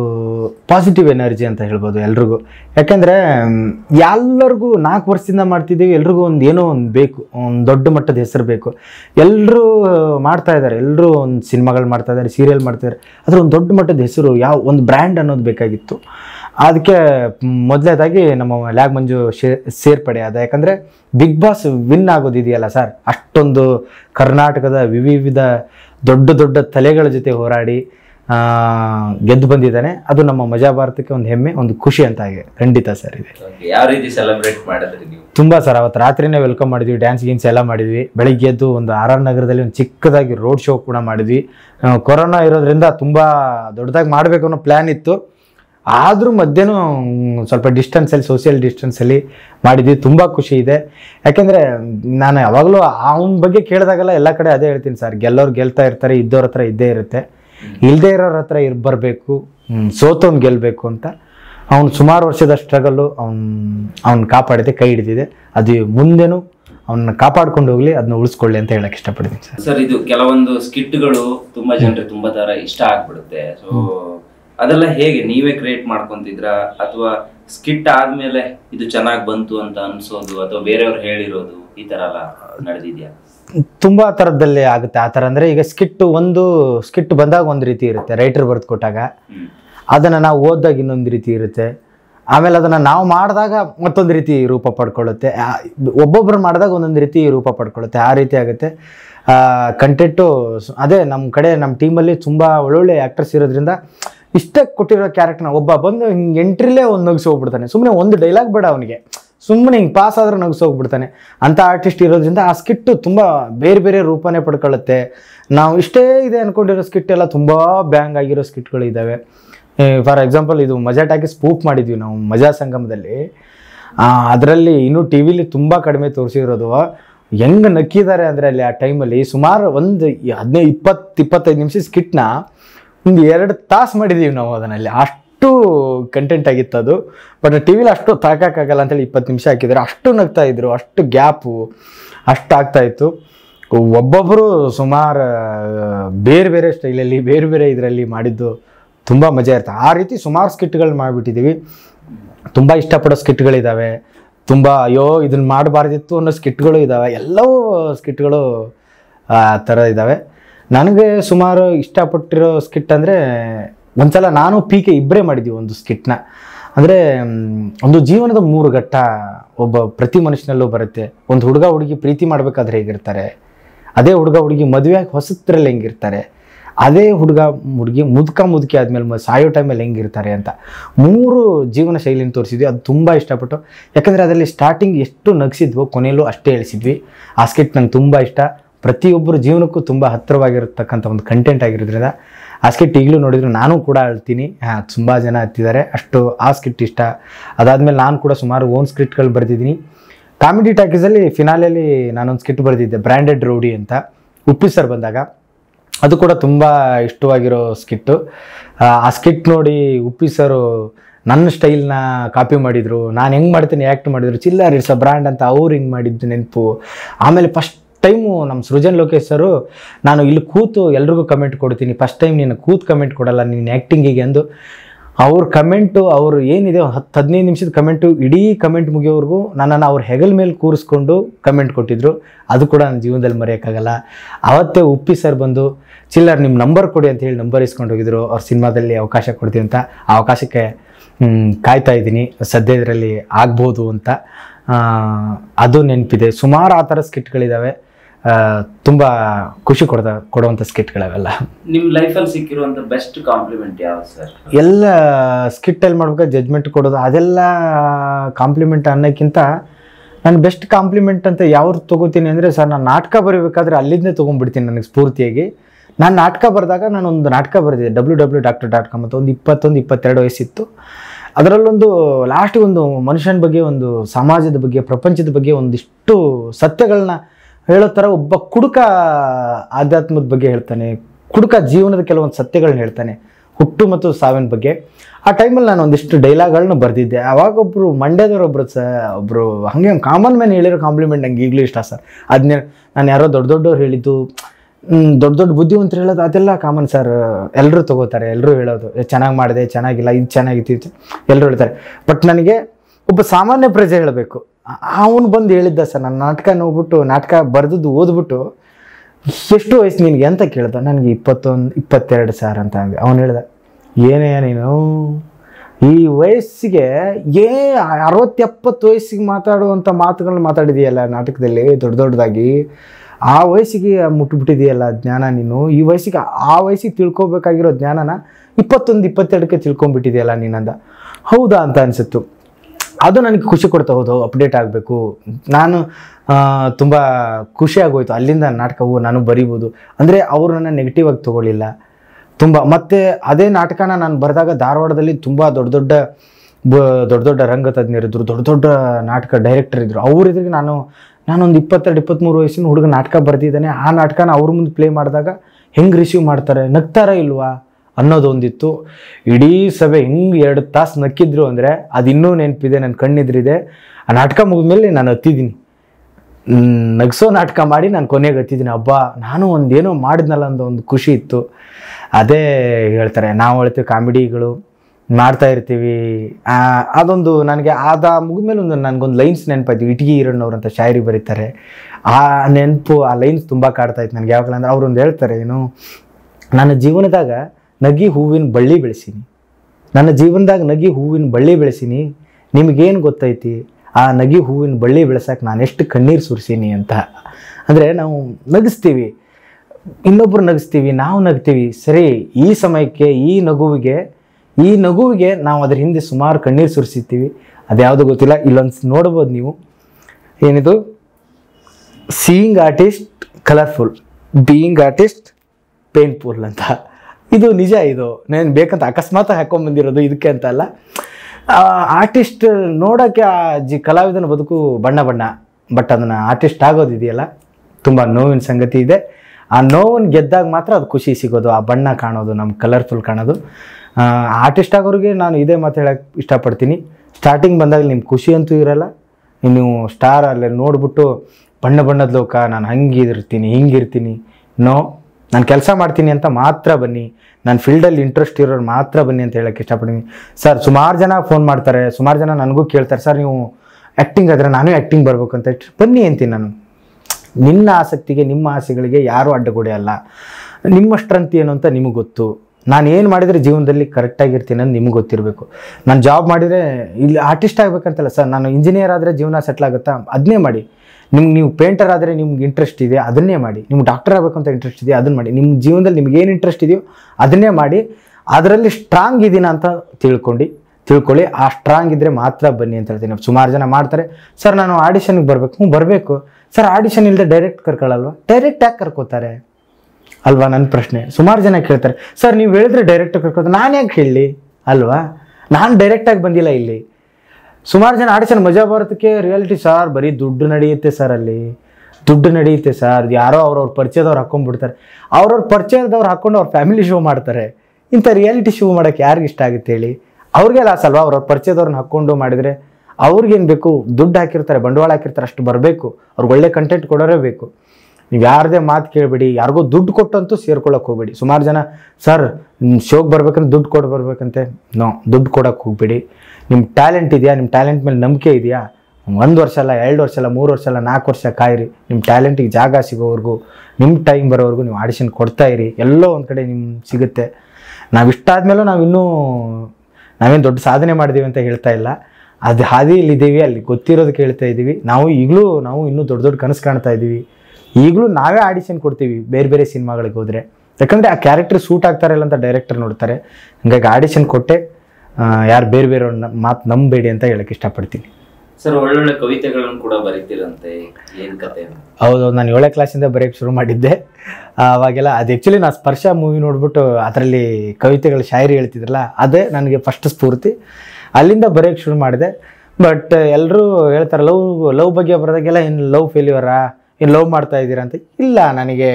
ಪಾಸಿಟಿವ್ ಎನರ್ಜಿ ಅಂತ ಹೇಳ್ಬೋದು ಎಲ್ರಿಗೂ ಯಾಕೆಂದರೆ ಎಲ್ಲರಿಗೂ ನಾಲ್ಕು ವರ್ಷದಿಂದ ಮಾಡ್ತಿದ್ದೀವಿ ಎಲ್ರಿಗೂ ಒಂದು ಏನೋ ಒಂದು ಬೇಕು ಒಂದು ದೊಡ್ಡ ಮಟ್ಟದ ಹೆಸರು ಬೇಕು ಎಲ್ಲರೂ ಮಾಡ್ತಾ ಇದ್ದಾರೆ ಎಲ್ಲರೂ ಒಂದು ಸಿನಿಮಾಗಳು ಮಾಡ್ತಾ ಇದ್ದಾರೆ ಸೀರಿಯಲ್ ಮಾಡ್ತಾ ಇದ್ದಾರೆ ಅದ್ರ ಒಂದು ದೊಡ್ಡ ಮಟ್ಟದ ಹೆಸರು ಯಾವ ಒಂದು ಬ್ರ್ಯಾಂಡ್ ಅನ್ನೋದು ಬೇಕಾಗಿತ್ತು ಅದಕ್ಕೆ ಮೊದಲೇದಾಗಿ ನಮ್ಮ ಲ್ಯಾಗ್ ಮಂಜು ಸೇರ್ಪಡೆ ಆದ ಯಾಕಂದರೆ ಬಿಗ್ ಬಾಸ್ ವಿನ್ ಆಗೋದಿದೆಯಲ್ಲ ಸರ್ ಅಷ್ಟೊಂದು ಕರ್ನಾಟಕದ ವಿವಿಧ ದೊಡ್ಡ ದೊಡ್ಡ ತಲೆಗಳ ಜೊತೆ ಹೋರಾಡಿ ಗೆದ್ದು ಬಂದಿದ್ದಾನೆ ಅದು ನಮ್ಮ ಮಜಾ ಭಾರತಕ್ಕೆ ಒಂದು ಹೆಮ್ಮೆ ಒಂದು ಖುಷಿ ಅಂತ ಹಾಗೆ ಖಂಡಿತ ಸರ್ ಇದೆ ಯಾವ ರೀತಿ ಸೆಲೆಬ್ರೇಟ್ ಮಾಡಿದ್ರಿ ನೀವು ತುಂಬ ಸರ್ ಅವತ್ತು ರಾತ್ರಿನೇ ವೆಲ್ಕಮ್ ಮಾಡಿದ್ವಿ ಡ್ಯಾನ್ಸ್ ಗೀನ್ಸ್ ಎಲ್ಲ ಮಾಡಿದ್ವಿ ಬೆಳಿಗ್ಗೆ ಎದ್ದು ಒಂದು ಆರ್ ಆರ್ ನಗರದಲ್ಲಿ ಒಂದು ಚಿಕ್ಕದಾಗಿ ರೋಡ್ ಶೋ ಕೂಡ ಮಾಡಿದ್ವಿ ಕೊರೋನಾ ಇರೋದ್ರಿಂದ ತುಂಬ ದೊಡ್ಡದಾಗಿ ಮಾಡಬೇಕು ಅನ್ನೋ ಪ್ಲ್ಯಾನ್ ಇತ್ತು ಆದರೂ ಮಧ್ಯನೂ ಸ್ವಲ್ಪ ಡಿಸ್ಟೆನ್ಸಲ್ಲಿ ಸೋಷಿಯಲ್ ಡಿಸ್ಟೆನ್ಸಲ್ಲಿ ಮಾಡಿದ್ವಿ ತುಂಬ ಖುಷಿ ಇದೆ ಯಾಕೆಂದರೆ ನಾನು ಯಾವಾಗಲೂ ಅವನ ಬಗ್ಗೆ ಕೇಳಿದಾಗೆಲ್ಲ ಎಲ್ಲ ಕಡೆ ಅದೇ ಹೇಳ್ತೀನಿ ಸರ್ ಗೆಲ್ಲೋರು ಗೆಲ್ತಾ ಇರ್ತಾರೆ ಇದ್ದವ್ರ ಹತ್ರ ಇದ್ದೇ ಇರುತ್ತೆ ಇಲ್ಲದೇ ಇರೋರ ಹತ್ರ ಇರ್ ಬರಬೇಕು ಸೋತವ್ನು ಗೆಲ್ಲಬೇಕು ಅಂತ ಅವ್ನು ಸುಮಾರು ವರ್ಷದ ಸ್ಟ್ರಗಲ್ಲು ಅವ್ನು ಅವ್ನು ಕಾಪಾಡಿದೆ ಕೈ ಹಿಡಿದಿದೆ ಅದು ಮುಂದೆನೂ ಅವನ್ನ ಕಾಪಾಡ್ಕೊಂಡು ಹೋಗ್ಲಿ ಅದನ್ನ ಉಳಿಸ್ಕೊಳ್ಳಿ ಅಂತ ಹೇಳಕ್ ಇಷ್ಟಪಡ್ತೀನಿ ಸರ್ ಸರ್ ಇದು ಕೆಲವೊಂದು ಸ್ಕಿಟ್ಗಳು ತುಂಬಾ ಜನರಿಗೆ ತುಂಬಾ ತರ ಇಷ್ಟ ಆಗ್ಬಿಡುತ್ತೆ ಸೊ ಅದೆಲ್ಲ ಹೇಗೆ ನೀವೇ ಕ್ರಿಯೇಟ್ ಮಾಡ್ಕೊಂತಿದ್ರಾ ಅಥವಾ ಸ್ಕಿಟ್ ಆದ್ಮೇಲೆ ಇದು ಚೆನ್ನಾಗಿ ಬಂತು ಅಂತ ಅನ್ಸೋದು ಅಥವಾ ಬೇರೆಯವ್ರು ಹೇಳಿರೋದು ಈ ತರ ಎಲ್ಲ ನಡೆದಿದ್ಯಾ ತುಂಬಾ ತರದಲ್ಲಿ ಆಗುತ್ತೆ ಆ ಥರ ಅಂದರೆ ಈಗ ಸ್ಕಿಟ್ ಒಂದು ಸ್ಕಿಟ್ ಬಂದಾಗ ಒಂದು ರೀತಿ ಇರುತ್ತೆ ರೈಟರ್ ಬರೆದು ಕೊಟ್ಟಾಗ ಅದನ್ನ ನಾವು ಓದಿದಾಗ ಇನ್ನೊಂದು ರೀತಿ ಇರುತ್ತೆ ಆಮೇಲೆ ಅದನ್ನ ನಾವು ಮಾಡಿದಾಗ ಮತ್ತೊಂದು ರೀತಿ ರೂಪ ಪಡ್ಕೊಳ್ಳುತ್ತೆ ಒಬ್ಬೊಬ್ಬರು ಮಾಡಿದಾಗ ಒಂದೊಂದು ರೀತಿ ರೂಪ ಪಡ್ಕೊಳ್ಳುತ್ತೆ ಆ ರೀತಿ ಆಗುತ್ತೆ ಕಂಟೆಂಟು ಅದೇ ನಮ್ಮ ಕಡೆ ನಮ್ಮ ಟೀಮಲ್ಲಿ ತುಂಬ ಒಳ್ಳೊಳ್ಳೆ ಆ್ಯಕ್ಟರ್ಸ್ ಇರೋದ್ರಿಂದ ಇಷ್ಟೇ ಕೊಟ್ಟಿರೋ ಕ್ಯಾರೆಕ್ಟರ್ನ ಒಬ್ಬ ಬಂದು ಹಿಂಗೆ ಎಂಟ್ರಿಲೇ ಒಂದು ನಗಿಸಿ ಹೋಗ್ಬಿಡ್ತಾನೆ ಸುಮ್ಮನೆ ಒಂದು ಡೈಲಾಗ್ ಬೇಡ ಅವನಿಗೆ ಸುಮ್ಮನೆ ಹಿಂಗೆ ಪಾಸ್ ಆದ್ರೆ ನಗಿಸಿ ಹೋಗ್ಬಿಡ್ತಾನೆ ಅಂಥ ಆರ್ಟಿಸ್ಟ್ ಇರೋದ್ರಿಂದ ಆ ಸ್ಕಿಟ್ಟು ತುಂಬ ಬೇರೆ ಬೇರೆ ರೂಪನೇ ಪಡ್ಕೊಳ್ಳುತ್ತೆ ನಾವು ಇಷ್ಟೇ ಇದೆ ಅಂದ್ಕೊಂಡಿರೋ ಸ್ಕಿಟ್ ಎಲ್ಲ ತುಂಬ ಬ್ಯಾಂಗ್ ಆಗಿರೋ ಸ್ಕಿಟ್ಗಳಿದ್ದಾವೆ ಫಾರ್ ಎಕ್ಸಾಂಪಲ್ ಇದು ಮಜಾ ಟಾಕಿ ಸ್ಪೂಪ್ ಮಾಡಿದ್ವಿ ನಾವು ಮಜಾ ಸಂಗಮದಲ್ಲಿ ಅದರಲ್ಲಿ ಇನ್ನೂ ಟಿ ವಿಲಿ ತುಂಬ ಕಡಿಮೆ ತೋರಿಸಿರೋದು ಹೆಂಗೆ ನಕ್ಕಿದ್ದಾರೆ ಅಂದರೆ ಅಲ್ಲಿ ಆ ಟೈಮಲ್ಲಿ ಸುಮಾರು ಒಂದು ಹದಿನೈದು ಇಪ್ಪತ್ತು ಇಪ್ಪತ್ತೈದು ನಿಮಿಷ ಸ್ಕಿಟ್ನ ಒಂದು ಎರಡು ತಾಸು ಮಾಡಿದ್ದೀವಿ ನಾವು ಅದನ್ನಲ್ಲಿ ಅಷ್ಟು ಕಂಟೆಂಟ್ ಆಗಿತ್ತು ಅದು ಬಟ್ ಟಿ ವಿಲಿ ಅಷ್ಟು ತರಕಾಗಲ್ಲ ಅಂತೇಳಿ ಇಪ್ಪತ್ತು ನಿಮಿಷ ಹಾಕಿದ್ರು ಅಷ್ಟು ನಗ್ತಾ ಇದ್ರು ಅಷ್ಟು ಗ್ಯಾಪು ಅಷ್ಟು ಆಗ್ತಾ ಇತ್ತು ಒಬ್ಬೊಬ್ಬರು ಸುಮಾರು ಬೇರೆ ಬೇರೆ ಸ್ಟೈಲಲ್ಲಿ ಬೇರೆ ಬೇರೆ ಇದರಲ್ಲಿ ಮಾಡಿದ್ದು ತುಂಬ ಮಜಾ ಇರ್ತದೆ ಆ ರೀತಿ ಸುಮಾರು ಸ್ಕಿಟ್ಗಳು ಮಾಡಿಬಿಟ್ಟಿದ್ದೀವಿ ತುಂಬ ಇಷ್ಟಪಡೋ ಸ್ಕಿಟ್ಗಳಿದ್ದಾವೆ ತುಂಬ ಅಯ್ಯೋ ಇದನ್ನು ಮಾಡಬಾರ್ದಿತ್ತು ಅನ್ನೋ ಸ್ಕಿಟ್ಗಳು ಇದ್ದಾವೆ ಎಲ್ಲವೂ ಸ್ಕಿಟ್ಗಳು ಆ ಥರ ಇದ್ದಾವೆ ನನಗೆ ಸುಮಾರು ಇಷ್ಟಪಟ್ಟಿರೋ ಸ್ಕಿಟ್ ಅಂದರೆ ಒಂದ್ಸಲ ನಾನು ಪಿ ಕೆ ಇಬ್ಬರೇ ಮಾಡಿದ್ವಿ ಒಂದು ಸ್ಕಿಟ್ನ ಅಂದರೆ ಒಂದು ಜೀವನದ ಮೂರು ಘಟ್ಟ ಒಬ್ಬ ಪ್ರತಿ ಮನುಷ್ಯನಲ್ಲೂ ಬರುತ್ತೆ ಒಂದು ಹುಡುಗ ಹುಡುಗಿ ಪ್ರೀತಿ ಮಾಡಬೇಕಾದ್ರೆ ಹೇಗಿರ್ತಾರೆ ಅದೇ ಹುಡುಗ ಹುಡುಗಿ ಆಗಿ ಹೊಸದ್ರಲ್ಲಿ ಹೆಂಗಿರ್ತಾರೆ ಅದೇ ಹುಡುಗ ಹುಡುಗಿ ಮುದುಕ ಮುದುಕಿ ಆದಮೇಲೆ ಸಾಯೋ ಟೈಮಲ್ಲಿ ಹೆಂಗಿರ್ತಾರೆ ಅಂತ ಮೂರು ಜೀವನ ಶೈಲಿನ ತೋರಿಸಿದ್ವಿ ಅದು ತುಂಬ ಇಷ್ಟಪಟ್ಟು ಯಾಕಂದರೆ ಅದರಲ್ಲಿ ಸ್ಟಾರ್ಟಿಂಗ್ ಎಷ್ಟು ನಗಿಸಿದ್ವೋ ಕೊನೆಯಲ್ಲೂ ಅಷ್ಟೇ ಇಳಿಸಿದ್ವಿ ಆ ಸ್ಕಿಟ್ ನಂಗೆ ತುಂಬ ಇಷ್ಟ ಪ್ರತಿಯೊಬ್ಬರ ಜೀವನಕ್ಕೂ ತುಂಬ ಹತ್ತಿರವಾಗಿರತಕ್ಕಂಥ ಒಂದು ಕಂಟೆಂಟ್ ಆಗಿರೋದ್ರಿಂದ ಆ ಸ್ಕಿಟ್ ಈಗಲೂ ನೋಡಿದರೆ ನಾನು ಕೂಡ ಅಳ್ತೀನಿ ತುಂಬ ಜನ ಹತ್ತಿದ್ದಾರೆ ಅಷ್ಟು ಆ ಸ್ಕಿಟ್ ಇಷ್ಟ ಅದಾದಮೇಲೆ ನಾನು ಕೂಡ ಸುಮಾರು ಓನ್ ಸ್ಕ್ರಿಪ್ಟ್ಗಳು ಬರೆದಿದ್ದೀನಿ ಕಾಮಿಡಿ ಟಾಕೀಸಲ್ಲಿ ಫಿನಾಲೆಯಲ್ಲಿ ನಾನೊಂದು ಸ್ಕಿಟ್ ಬರೆದಿದ್ದೆ ಬ್ರ್ಯಾಂಡೆಡ್ ರೌಡಿ ಅಂತ ಉಪ್ಪಿ ಸರ್ ಬಂದಾಗ ಅದು ಕೂಡ ತುಂಬ ಇಷ್ಟವಾಗಿರೋ ಸ್ಕಿಟ್ಟು ಆ ಸ್ಕಿಟ್ ನೋಡಿ ಉಪ್ಪಿ ಸರು ನನ್ನ ಸ್ಟೈಲ್ನ ಕಾಪಿ ಮಾಡಿದರು ನಾನು ಹೆಂಗೆ ಮಾಡ್ತೀನಿ ಆ್ಯಕ್ಟ್ ಮಾಡಿದರು ಚಿಲ್ಲರ್ ಇಟ್ಸ್ ಬ್ರ್ಯಾಂಡ್ ಅಂತ ಅವ್ರು ಹಿಂಗೆ ಮಾಡಿದ್ದು ನೆನಪು ಆಮೇಲೆ ಫಸ್ಟ್ ಟೈಮು ನಮ್ಮ ಸೃಜನ್ ಲೋಕೇಶ್ ಸರು ನಾನು ಇಲ್ಲಿ ಕೂತು ಎಲ್ರಿಗೂ ಕಮೆಂಟ್ ಕೊಡ್ತೀನಿ ಫಸ್ಟ್ ಟೈಮ್ ನೀನು ಕೂತು ಕಮೆಂಟ್ ಕೊಡಲ್ಲ ನಿನ್ನ ಆ್ಯಕ್ಟಿಂಗಿಗೆ ಅಂದು ಅವ್ರ ಕಮೆಂಟು ಅವರು ಏನಿದೆ ಹತ್ತು ಹದಿನೈದು ನಿಮಿಷದ ಕಮೆಂಟು ಇಡೀ ಕಮೆಂಟ್ ಮುಗಿಯೋವರೆಗೂ ನನ್ನನ್ನು ಅವ್ರ ಹೆಗಲ ಮೇಲೆ ಕೂರಿಸ್ಕೊಂಡು ಕಮೆಂಟ್ ಕೊಟ್ಟಿದ್ದರು ಅದು ಕೂಡ ನನ್ನ ಜೀವನದಲ್ಲಿ ಮರೆಯೋಕ್ಕಾಗಲ್ಲ ಅವತ್ತೇ ಉಪ್ಪಿ ಸರ್ ಬಂದು ಚಿಲ್ಲರ್ ನಿಮ್ಮ ನಂಬರ್ ಕೊಡಿ ಅಂತ ಹೇಳಿ ನಂಬರ್ ಇಸ್ಕೊಂಡು ಹೋಗಿದ್ರು ಅವ್ರ ಸಿನಿಮಾದಲ್ಲಿ ಅವಕಾಶ ಕೊಡ್ತೀನಿ ಅಂತ ಆ ಅವಕಾಶಕ್ಕೆ ಕಾಯ್ತಾ ಇದ್ದೀನಿ ಸದ್ಯದರಲ್ಲಿ ಆಗ್ಬೋದು ಅಂತ ಅದು ನೆನಪಿದೆ ಸುಮಾರು ಆ ಥರ ಸ್ಕಿಟ್ಗಳಿದ್ದಾವೆ ತುಂಬ ಖುಷಿ ಕೊಡ್ತಾ ಕೊಡುವಂಥ ಸ್ಕಿಟ್ಗಳವೆಲ್ಲ ನಿಮ್ಮ ಲೈಫಲ್ಲಿ ಸಿಕ್ಕಿರುವಂಥ ಬೆಸ್ಟ್ ಕಾಂಪ್ಲಿಮೆಂಟ್ ಯಾವ್ದು ಸರ್ ಎಲ್ಲ ಸ್ಕಿಟ್ಟಲ್ಲಿ ಮಾಡ್ಬೇಕಾದ್ರೆ ಜಜ್ಮೆಂಟ್ ಕೊಡೋದು ಅದೆಲ್ಲ ಕಾಂಪ್ಲಿಮೆಂಟ್ ಅನ್ನೋಕ್ಕಿಂತ ನಾನು ಬೆಸ್ಟ್ ಕಾಂಪ್ಲಿಮೆಂಟ್ ಅಂತ ಯಾವ್ದು ತೊಗೋತೀನಿ ಅಂದರೆ ಸರ್ ನಾನು ನಾಟಕ ಬರೀಬೇಕಾದ್ರೆ ಅಲ್ಲಿಂದೇ ತೊಗೊಂಡ್ಬಿಡ್ತೀನಿ ನನಗೆ ಸ್ಫೂರ್ತಿಯಾಗಿ ನಾನು ನಾಟಕ ಬರೆದಾಗ ನಾನು ಒಂದು ನಾಟಕ ಬರೆದಿದ್ದೆ W W doctor dot com ಅಂತ ಒಂದು ಇಪ್ಪತ್ತೊಂದು ಇಪ್ಪತ್ತೆರಡು ವಯಸ್ಸಿತ್ತು ಅದರಲ್ಲೊಂದು ಲಾಸ್ಟ್ ಒಂದು ಮನುಷ್ಯನ ಬಗ್ಗೆ ಒಂದು ಸಮಾಜದ ಬಗ್ಗೆ ಪ್ರಪಂಚದ ಬಗ್ಗೆ ಒಂದಿಷ್ಟು ಸತ್ಯಗಳನ್ನ ಹೇಳೋ ಥರ ಒಬ್ಬ ಕುಡುಕ ಆಧ್ಯಾತ್ಮದ ಬಗ್ಗೆ ಹೇಳ್ತಾನೆ ಕುಡುಕ ಜೀವನದ ಕೆಲವೊಂದು ಸತ್ಯಗಳನ್ನ ಹೇಳ್ತಾನೆ ಹುಟ್ಟು ಮತ್ತು ಸಾವಿನ ಬಗ್ಗೆ ಆ ಟೈಮಲ್ಲಿ ನಾನು ಒಂದಿಷ್ಟು ಡೈಲಾಗ್ಗಳನ್ನ ಬರೆದಿದ್ದೆ ಅವಾಗೊಬ್ಬರು ಮಂಡ್ಯದವರೊಬ್ಬರು ಸ ಒಬ್ಬರು ಹಾಗೆ ಒಂದು ಕಾಮನ್ ಮ್ಯಾನ್ ಹೇಳಿರೋ ಕಾಂಪ್ಲಿಮೆಂಟ್ ನಂಗೆ ಈಗಲೂ ಇಷ್ಟ ಸರ್ ಅದನ್ನೇ ನಾನು ಯಾರೋ ದೊಡ್ಡ ದೊಡ್ಡವ್ರು ಹೇಳಿದ್ದು ದೊಡ್ಡ ದೊಡ್ಡ ಬುದ್ಧಿವಂತರು ಹೇಳೋದು ಅದೆಲ್ಲ ಕಾಮನ್ ಸರ್ ಎಲ್ಲರೂ ತಗೋತಾರೆ ಎಲ್ಲರೂ ಹೇಳೋದು ಚೆನ್ನಾಗಿ ಮಾಡಿದೆ ಚೆನ್ನಾಗಿಲ್ಲ ಇದು ಚೆನ್ನಾಗಿತ್ತು ಎಲ್ಲರೂ ಹೇಳ್ತಾರೆ ಬಟ್ ನನಗೆ ಒಬ್ಬ ಸಾಮಾನ್ಯ ಪ್ರಜೆ ಹೇಳಬೇಕು ಅವನು ಬಂದು ಹೇಳಿದ್ದ ಸರ್ ನನ್ನ ನಾಟಕ ನೋಡ್ಬಿಟ್ಟು ನಾಟಕ ಬರೆದದ್ದು ಓದ್ಬಿಟ್ಟು ಎಷ್ಟು ವಯಸ್ಸು ನಿನಗೆ ಅಂತ ಕೇಳ್ದ ನನಗೆ ಇಪ್ಪತ್ತೊಂದು ಇಪ್ಪತ್ತೆರಡು ಸರ್ ಅಂತ ಅಂದೆ ಅವನು ಹೇಳ್ದ ಏನೇ ನೀನು ಈ ವಯಸ್ಸಿಗೆ ಏ ಅರವತ್ತೆಪ್ಪತ್ತು ವಯಸ್ಸಿಗೆ ಮಾತಾಡುವಂಥ ಮಾತುಗಳನ್ನ ಮಾತಾಡಿದೆಯಲ್ಲ ನಾಟಕದಲ್ಲಿ ದೊಡ್ಡ ದೊಡ್ಡದಾಗಿ ಆ ವಯಸ್ಸಿಗೆ ಮುಟ್ಬಿಟ್ಟಿದೆಯಲ್ಲ ಜ್ಞಾನ ನೀನು ಈ ವಯಸ್ಸಿಗೆ ಆ ವಯಸ್ಸಿಗೆ ತಿಳ್ಕೊಬೇಕಾಗಿರೋ ಜ್ಞಾನನ ಇಪ್ಪತ್ತೊಂದು ಇಪ್ಪತ್ತೆರಡಕ್ಕೆ ತಿಳ್ಕೊಂಬಿಟ್ಟಿದೆಯಲ್ಲ ನೀನಂದ ಹೌದಾ ಅಂತ ಅನಿಸುತ್ತು ಅದು ನನಗೆ ಖುಷಿ ಕೊಡ್ತಾ ಹೋದು ಅಪ್ಡೇಟ್ ಆಗಬೇಕು ನಾನು ತುಂಬ ಖುಷಿಯಾಗೋಯ್ತು ಅಲ್ಲಿಂದ ನಾಟಕವು ನಾನು ಬರೀಬೋದು ಅಂದರೆ ಅವರು ನನ್ನ ನೆಗೆಟಿವ್ ಆಗಿ ತೊಗೊಳ್ಳಿಲ್ಲ ತುಂಬ ಮತ್ತು ಅದೇ ನಾಟಕನ ನಾನು ಬರೆದಾಗ ಧಾರವಾಡದಲ್ಲಿ ತುಂಬ ದೊಡ್ಡ ದೊಡ್ಡ ಬ ದೊಡ್ಡ ದೊಡ್ಡ ರಂಗ ತಜ್ಞರಿದ್ದರು ದೊಡ್ಡ ದೊಡ್ಡ ನಾಟಕ ಡೈರೆಕ್ಟರ್ ಇದ್ದರು ಅವ್ರಿದ್ರಿಗೆ ನಾನು ನಾನೊಂದು ಇಪ್ಪತ್ತೆರಡು ಇಪ್ಪತ್ತ್ಮೂರು ವಯಸ್ಸಿನ ಹುಡುಗ ನಾಟಕ ಬರೆದಿದ್ದಾನೆ ಆ ನಾಟಕನ ಅವ್ರ ಮುಂದೆ ಪ್ಲೇ ಮಾಡಿದಾಗ ಹೆಂಗೆ ರಿಸೀವ್ ಮಾಡ್ತಾರೆ ನಗ್ತಾರ ಇಲ್ವಾ ಅನ್ನೋದೊಂದಿತ್ತು ಇಡೀ ಸಭೆ ಹಿಂಗೆ ಎರಡು ತಾಸು ನಕ್ಕಿದ್ರು ಅಂದರೆ ಅದು ಇನ್ನೂ ನೆನಪಿದೆ ನನ್ನ ಕಣ್ಣಿದ್ರಿದೆ ಆ ನಾಟಕ ಮುಗಿದ್ಮೇಲೆ ನಾನು ಹತ್ತಿದ್ದೀನಿ ನಗಿಸೋ ನಾಟಕ ಮಾಡಿ ನಾನು ಕೊನೆಗೆ ಹತ್ತಿದ್ದೀನಿ ಹಬ್ಬ ನಾನು ಒಂದು ಏನೋ ಮಾಡಿದ್ನಲ್ಲ ಅಂತ ಒಂದು ಖುಷಿ ಇತ್ತು ಅದೇ ಹೇಳ್ತಾರೆ ನಾವು ಹೇಳ್ತೀವಿ ಕಾಮಿಡಿಗಳು ಮಾಡ್ತಾ ಇರ್ತೀವಿ ಅದೊಂದು ನನಗೆ ಆದ ಮುಗಿದ್ಮೇಲೆ ಒಂದು ನನಗೊಂದು ಲೈನ್ಸ್ ನೆನಪಾಯ್ತು ಇಟಗಿ ಅಂತ ಶಾಯರಿ ಬರೀತಾರೆ ಆ ನೆನಪು ಆ ಲೈನ್ಸ್ ತುಂಬ ಕಾಡ್ತಾಯಿತ್ತು ನನಗೆ ಯಾವಾಗಲಂದ್ರೆ ಅವ್ರೊಂದು ಹೇಳ್ತಾರೆ ಏನು ನನ್ನ ಜೀವನದಾಗ ನಗಿ ಹೂವಿನ ಬಳ್ಳಿ ಬೆಳೆಸೀನಿ ನನ್ನ ಜೀವನದಾಗ ನಗಿ ಹೂವಿನ ಬಳ್ಳಿ ಬೆಳೆಸೀನಿ ನಿಮಗೇನು ಗೊತ್ತೈತಿ ಆ ನಗಿ ಹೂವಿನ ಬಳ್ಳಿ ಬೆಳೆಸೋಕೆ ನಾನು ಎಷ್ಟು ಕಣ್ಣೀರು ಸುರಿಸೀನಿ ಅಂತ ಅಂದರೆ ನಾವು ನಗಿಸ್ತೀವಿ ಇನ್ನೊಬ್ಬರು ನಗಿಸ್ತೀವಿ ನಾವು ನಗ್ತೀವಿ ಸರಿ ಈ ಸಮಯಕ್ಕೆ ಈ ನಗುವಿಗೆ ಈ ನಗುವಿಗೆ ನಾವು ಅದ್ರ ಹಿಂದೆ ಸುಮಾರು ಕಣ್ಣೀರು ಸುರಿಸಿರ್ತೀವಿ ಅದ್ಯಾವುದು ಗೊತ್ತಿಲ್ಲ ಇಲ್ಲೊಂದು ನೋಡ್ಬೋದು ನೀವು ಏನಿದು seeing artist colourful being artist paintful ಅಂತ ಇದು ನಿಜ ಇದು ನಾನು ಬೇಕಂತ ಅಕಸ್ಮಾತ್ ಹಾಕೊಂಡ್ಬಂದಿರೋದು ಇದಕ್ಕೆ ಅಂತ ಅಲ್ಲ ಆರ್ಟಿಸ್ಟ್ ನೋಡೋಕ್ಕೆ ಆ ಜಿ ಕಲಾವಿದನ ಬದುಕು ಬಣ್ಣ ಬಣ್ಣ ಬಟ್ ಅದನ್ನು ಆರ್ಟಿಸ್ಟ್ ಆಗೋದಿದೆಯಲ್ಲ ತುಂಬ ನೋವಿನ ಸಂಗತಿ ಇದೆ ಆ ನೋವನ್ನ ಗೆದ್ದಾಗ ಮಾತ್ರ ಅದು ಖುಷಿ ಸಿಗೋದು ಆ ಬಣ್ಣ ಕಾಣೋದು ನಮ್ಮ ಕಲರ್ಫುಲ್ ಕಾಣೋದು ಆರ್ಟಿಸ್ಟ್ ಆಗೋರಿಗೆ ನಾನು ಇದೇ ಮಾತು ಹೇಳಕ್ಕೆ ಇಷ್ಟಪಡ್ತೀನಿ ಸ್ಟಾರ್ಟಿಂಗ್ ಬಂದಾಗ ನಿಮ್ಮ ಖುಷಿ ಅಂತೂ ಇರಲ್ಲ ನೀವು ಸ್ಟಾರ್ ಅಲ್ಲಿ ನೋಡ್ಬಿಟ್ಟು ಬಣ್ಣ ಬಣ್ಣದ ಲೋಕ ನಾನು ಹಂಗಿರ್ತೀನಿ ಹಿಂಗಿರ್ತೀನಿ ನೋ ನಾನು ಕೆಲಸ ಮಾಡ್ತೀನಿ ಅಂತ ಮಾತ್ರ ಬನ್ನಿ ನಾನು ಫೀಲ್ಡಲ್ಲಿ ಇಂಟ್ರೆಸ್ಟ್ ಇರೋರು ಮಾತ್ರ ಬನ್ನಿ ಅಂತ ಹೇಳೋಕ್ಕೆ ಇಷ್ಟಪಡ್ತೀನಿ ಸರ್ ಸುಮಾರು ಜನ ಫೋನ್ ಮಾಡ್ತಾರೆ ಸುಮಾರು ಜನ ನನಗೂ ಕೇಳ್ತಾರೆ ಸರ್ ನೀವು ಆ್ಯಕ್ಟಿಂಗ್ ಆದರೆ ನಾನು ಆ್ಯಕ್ಟಿಂಗ್ ಬರಬೇಕು ಅಂತ ಬನ್ನಿ ಅಂತೀನಿ ನಾನು ನಿನ್ನ ಆಸಕ್ತಿಗೆ ನಿಮ್ಮ ಆಸೆಗಳಿಗೆ ಯಾರೂ ಅಡ್ಡಗೋಡೆ ಅಲ್ಲ ನಿಮ್ಮ ಸ್ಟ್ರೆಂತ್ ಏನು ಅಂತ ನಿಮಗೆ ಗೊತ್ತು ನಾನು ಏನು ಮಾಡಿದರೆ ಜೀವನದಲ್ಲಿ ಕರೆಕ್ಟಾಗಿರ್ತೀನಿ ಅಂತ ನಿಮ್ಗೆ ಗೊತ್ತಿರಬೇಕು ನಾನು ಜಾಬ್ ಮಾಡಿದರೆ ಇಲ್ಲಿ ಆರ್ಟಿಸ್ಟ್ ಆಗಬೇಕಂತಲ್ಲ ಸರ್ ನಾನು ಇಂಜಿನಿಯರ್ ಆದರೆ ಜೀವನ ಸೆಟ್ಲ್ ಆಗುತ್ತಾ ಅದನ್ನೇ ಮಾಡಿ ನಿಮ್ಗೆ ನೀವು ಪೇಂಟರ್ ಆದರೆ ನಿಮ್ಗೆ ಇಂಟ್ರೆಸ್ಟ್ ಇದೆ ಅದನ್ನೇ ಮಾಡಿ ನಿಮ್ಗೆ ಡಾಕ್ಟರ್ ಆಗಬೇಕಂತ ಇಂಟ್ರೆಸ್ಟ್ ಇದೆ ಅದನ್ನು ಮಾಡಿ ನಿಮ್ಮ ಜೀವನದಲ್ಲಿ ನಿಮ್ಗೆ ಏನು ಇಂಟ್ರೆಸ್ಟ್ ಇದೆಯೋ ಅದನ್ನೇ ಮಾಡಿ ಅದರಲ್ಲಿ ಸ್ಟ್ರಾಂಗ್ ಇದೀನ ಅಂತ ತಿಳ್ಕೊಂಡು ತಿಳ್ಕೊಳ್ಳಿ ಆ ಸ್ಟ್ರಾಂಗ್ ಇದ್ದರೆ ಮಾತ್ರ ಬನ್ನಿ ಅಂತ ಹೇಳ್ತೀನಿ ಸುಮಾರು ಜನ ಮಾಡ್ತಾರೆ ಸರ್ ನಾನು ಆಡಿಷನ್ಗೆ ಬರಬೇಕು ಹ್ಞೂ ಬರಬೇಕು ಸರ್ ಆಡಿಷನ್ ಇಲ್ಲದೆ ಡೈರೆಕ್ಟ್ ಕರ್ಕೊಳ್ಳಲ್ವಾ ಡೈರೆಕ್ಟ್ ಯಾಕೆ ಕರ್ಕೋತಾರೆ ಅಲ್ವಾ ನನ್ನ ಪ್ರಶ್ನೆ ಸುಮಾರು ಜನ ಕೇಳ್ತಾರೆ ಸರ್ ನೀವು ಹೇಳಿದ್ರೆ ಡೈರೆಕ್ಟ್ ಕರ್ಕೋತಾರೆ ನಾನು ಯಾಕೆ ಹೇಳಿ ಅಲ್ವಾ ನಾನು ಡೈರೆಕ್ಟಾಗಿ ಬಂದಿಲ್ಲ ಇಲ್ಲಿ ಸುಮಾರು ಜನ ಜನ ಮಜಾ ಬರೋದಕ್ಕೆ ರಿಯಾಲಿಟಿ ಸರ್ ಬರೀ ದುಡ್ಡು ನಡೆಯುತ್ತೆ ಸರ್ ಅಲ್ಲಿ ದುಡ್ಡು ನಡೆಯುತ್ತೆ ಸರ್ ಯಾರೋ ಅವ್ರವ್ರ ಪರಿಚಯದವ್ರು ಹಾಕೊಂಡ್ಬಿಡ್ತಾರೆ ಅವ್ರವ್ರ ಪರಿಚಯದವ್ರು ಹಾಕೊಂಡು ಅವ್ರ ಫ್ಯಾಮಿಲಿ ಶೋ ಮಾಡ್ತಾರೆ ಇಂಥ ರಿಯಾಲಿಟಿ ಶೋ ಮಾಡೋಕ್ಕೆ ಯಾರಿಗೆ ಇಷ್ಟ ಆಗುತ್ತೆ ಹೇಳಿ ಅವ್ರಿಗೆ ಲಾಸ್ ಅಲ್ವಾ ಅವ್ರವ್ರ ಪರಿಚಯದವ್ರನ್ನ ಹಾಕ್ಕೊಂಡು ಮಾಡಿದರೆ ಅವ್ರಿಗೇನು ಬೇಕು ದುಡ್ಡು ಹಾಕಿರ್ತಾರೆ ಬಂಡವಾಳ ಹಾಕಿರ್ತಾರೆ ಅಷ್ಟು ಬರಬೇಕು ಅವ್ರಿಗೆ ಒಳ್ಳೆ ಕಂಟೆಂಟ್ ಕೊಡೋರೇ ಬೇಕು ನೀವು ಯಾರದೇ ಮಾತು ಕೇಳಬೇಡಿ ಯಾರಿಗೋ ದುಡ್ಡು ಕೊಟ್ಟಂತೂ ಸೇರ್ಕೊಳ್ಳೋಕೆ ಹೋಗಬೇಡಿ ಸುಮಾರು ಜನ ಸರ್ ಶೋಕ್ ಬರ್ಬೇಕಂದ್ರೆ ದುಡ್ಡು ಕೊಟ್ಟು ಬರ್ಬೇಕಂತೆ ನೋ ದುಡ್ಡು ಕೊಡೋಕೆ ಹೋಗಬೇಡಿ ನಿಮ್ಮ ಟ್ಯಾಲೆಂಟ್ ಇದೆಯಾ ನಿಮ್ಮ ಟ್ಯಾಲೆಂಟ್ ಮೇಲೆ ನಂಬಿಕೆ ಇದೆಯಾ ಒಂದು ವರ್ಷ ಅಲ್ಲ ಎರಡು ವರ್ಷ ಅಲ್ಲ ಮೂರು ವರ್ಷ ಅಲ್ಲ ನಾಲ್ಕು ವರ್ಷ ಕಾಯಿರಿ ನಿಮ್ಮ ಟ್ಯಾಲೆಂಟಿಗೆ ಜಾಗ ಸಿಗೋವರೆಗೂ ನಿಮ್ಮ ಟೈಮ್ ಬರೋವರೆಗೂ ನೀವು ಆಡಿಷನ್ ಕೊಡ್ತಾ ಇರಿ ಎಲ್ಲೋ ಒಂದು ಕಡೆ ನಿಮ್ಮ ಸಿಗುತ್ತೆ ನಾವು ಇಷ್ಟಾದ್ಮೇಲೂ ನಾವು ಇನ್ನೂ ನಾವೇನು ದೊಡ್ಡ ಸಾಧನೆ ಮಾಡಿದ್ದೀವಿ ಅಂತ ಹೇಳ್ತಾ ಇಲ್ಲ ಅದು ಹಾದಿಯಲ್ಲಿದ್ದೀವಿ ಅಲ್ಲಿ ಗೊತ್ತಿರೋದಕ್ಕೆ ಹೇಳ್ತಾ ಇದ್ದೀವಿ ನಾವು ಈಗಲೂ ನಾವು ಇನ್ನೂ ದೊಡ್ಡ ದೊಡ್ಡ ಕನಸು ಕಾಣ್ತಾ ಇದ್ದೀವಿ ಈಗಲೂ ನಾವೇ ಆಡಿಷನ್ ಕೊಡ್ತೀವಿ ಬೇರೆ ಬೇರೆ ಸಿನಿಮಾಗಳಿಗೆ ಹೋದರೆ ಯಾಕಂದರೆ ಆ ಕ್ಯಾರೆಕ್ಟರ್ ಸೂಟ್ ಆಗ್ತಾರೆ ಇಲ್ಲ ಅಂತ ಡೈರೆಕ್ಟರ್ ನೋಡ್ತಾರೆ ಹಂಗಾಗಿ ಆಡಿಷನ್ ಕೊಟ್ಟೆ ಯಾರು ಬೇರೆ ಬೇರೆಯವ್ರ ಮಾತು ನಂಬಬೇಡಿ ಅಂತ ಹೇಳಕ್ಕೆ ಇಷ್ಟಪಡ್ತೀನಿ ಸರ್ ಒಳ್ಳೊಳ್ಳೆ ಕವಿತೆಗಳನ್ನು ಕೂಡ ಬರೀತಿರಂತೆ ಏನು ಹೌದು ನಾನು ಏಳನೇ ಕ್ಲಾಸಿಂದ ಬರೆಯೋಕೆ ಶುರು ಮಾಡಿದ್ದೆ ಅವಾಗೆಲ್ಲ ಅದು ಆ್ಯಕ್ಚುಲಿ ನಾನು ಸ್ಪರ್ಶ ಮೂವಿ ನೋಡ್ಬಿಟ್ಟು ಅದರಲ್ಲಿ ಕವಿತೆಗಳು ಶಾಯರಿ ಹೇಳ್ತಿದ್ರಲ್ಲ ಅದೇ ನನಗೆ ಫಸ್ಟ್ ಸ್ಫೂರ್ತಿ ಅಲ್ಲಿಂದ ಬರೆಯೋಕ್ಕೆ ಶುರು ಮಾಡಿದೆ ಬಟ್ ಎಲ್ಲರೂ ಹೇಳ್ತಾರೆ ಲವ್ ಲವ್ ಬಗ್ಗೆ ಬರೋದಾಗೆಲ್ಲ ಏನು ಲವ್ ಫೇಲ್ಯೂರಾ ಏನು ಲವ್ ಮಾಡ್ತಾ ಇದ್ದೀರಾ ಅಂತ ಇಲ್ಲ ನನಗೆ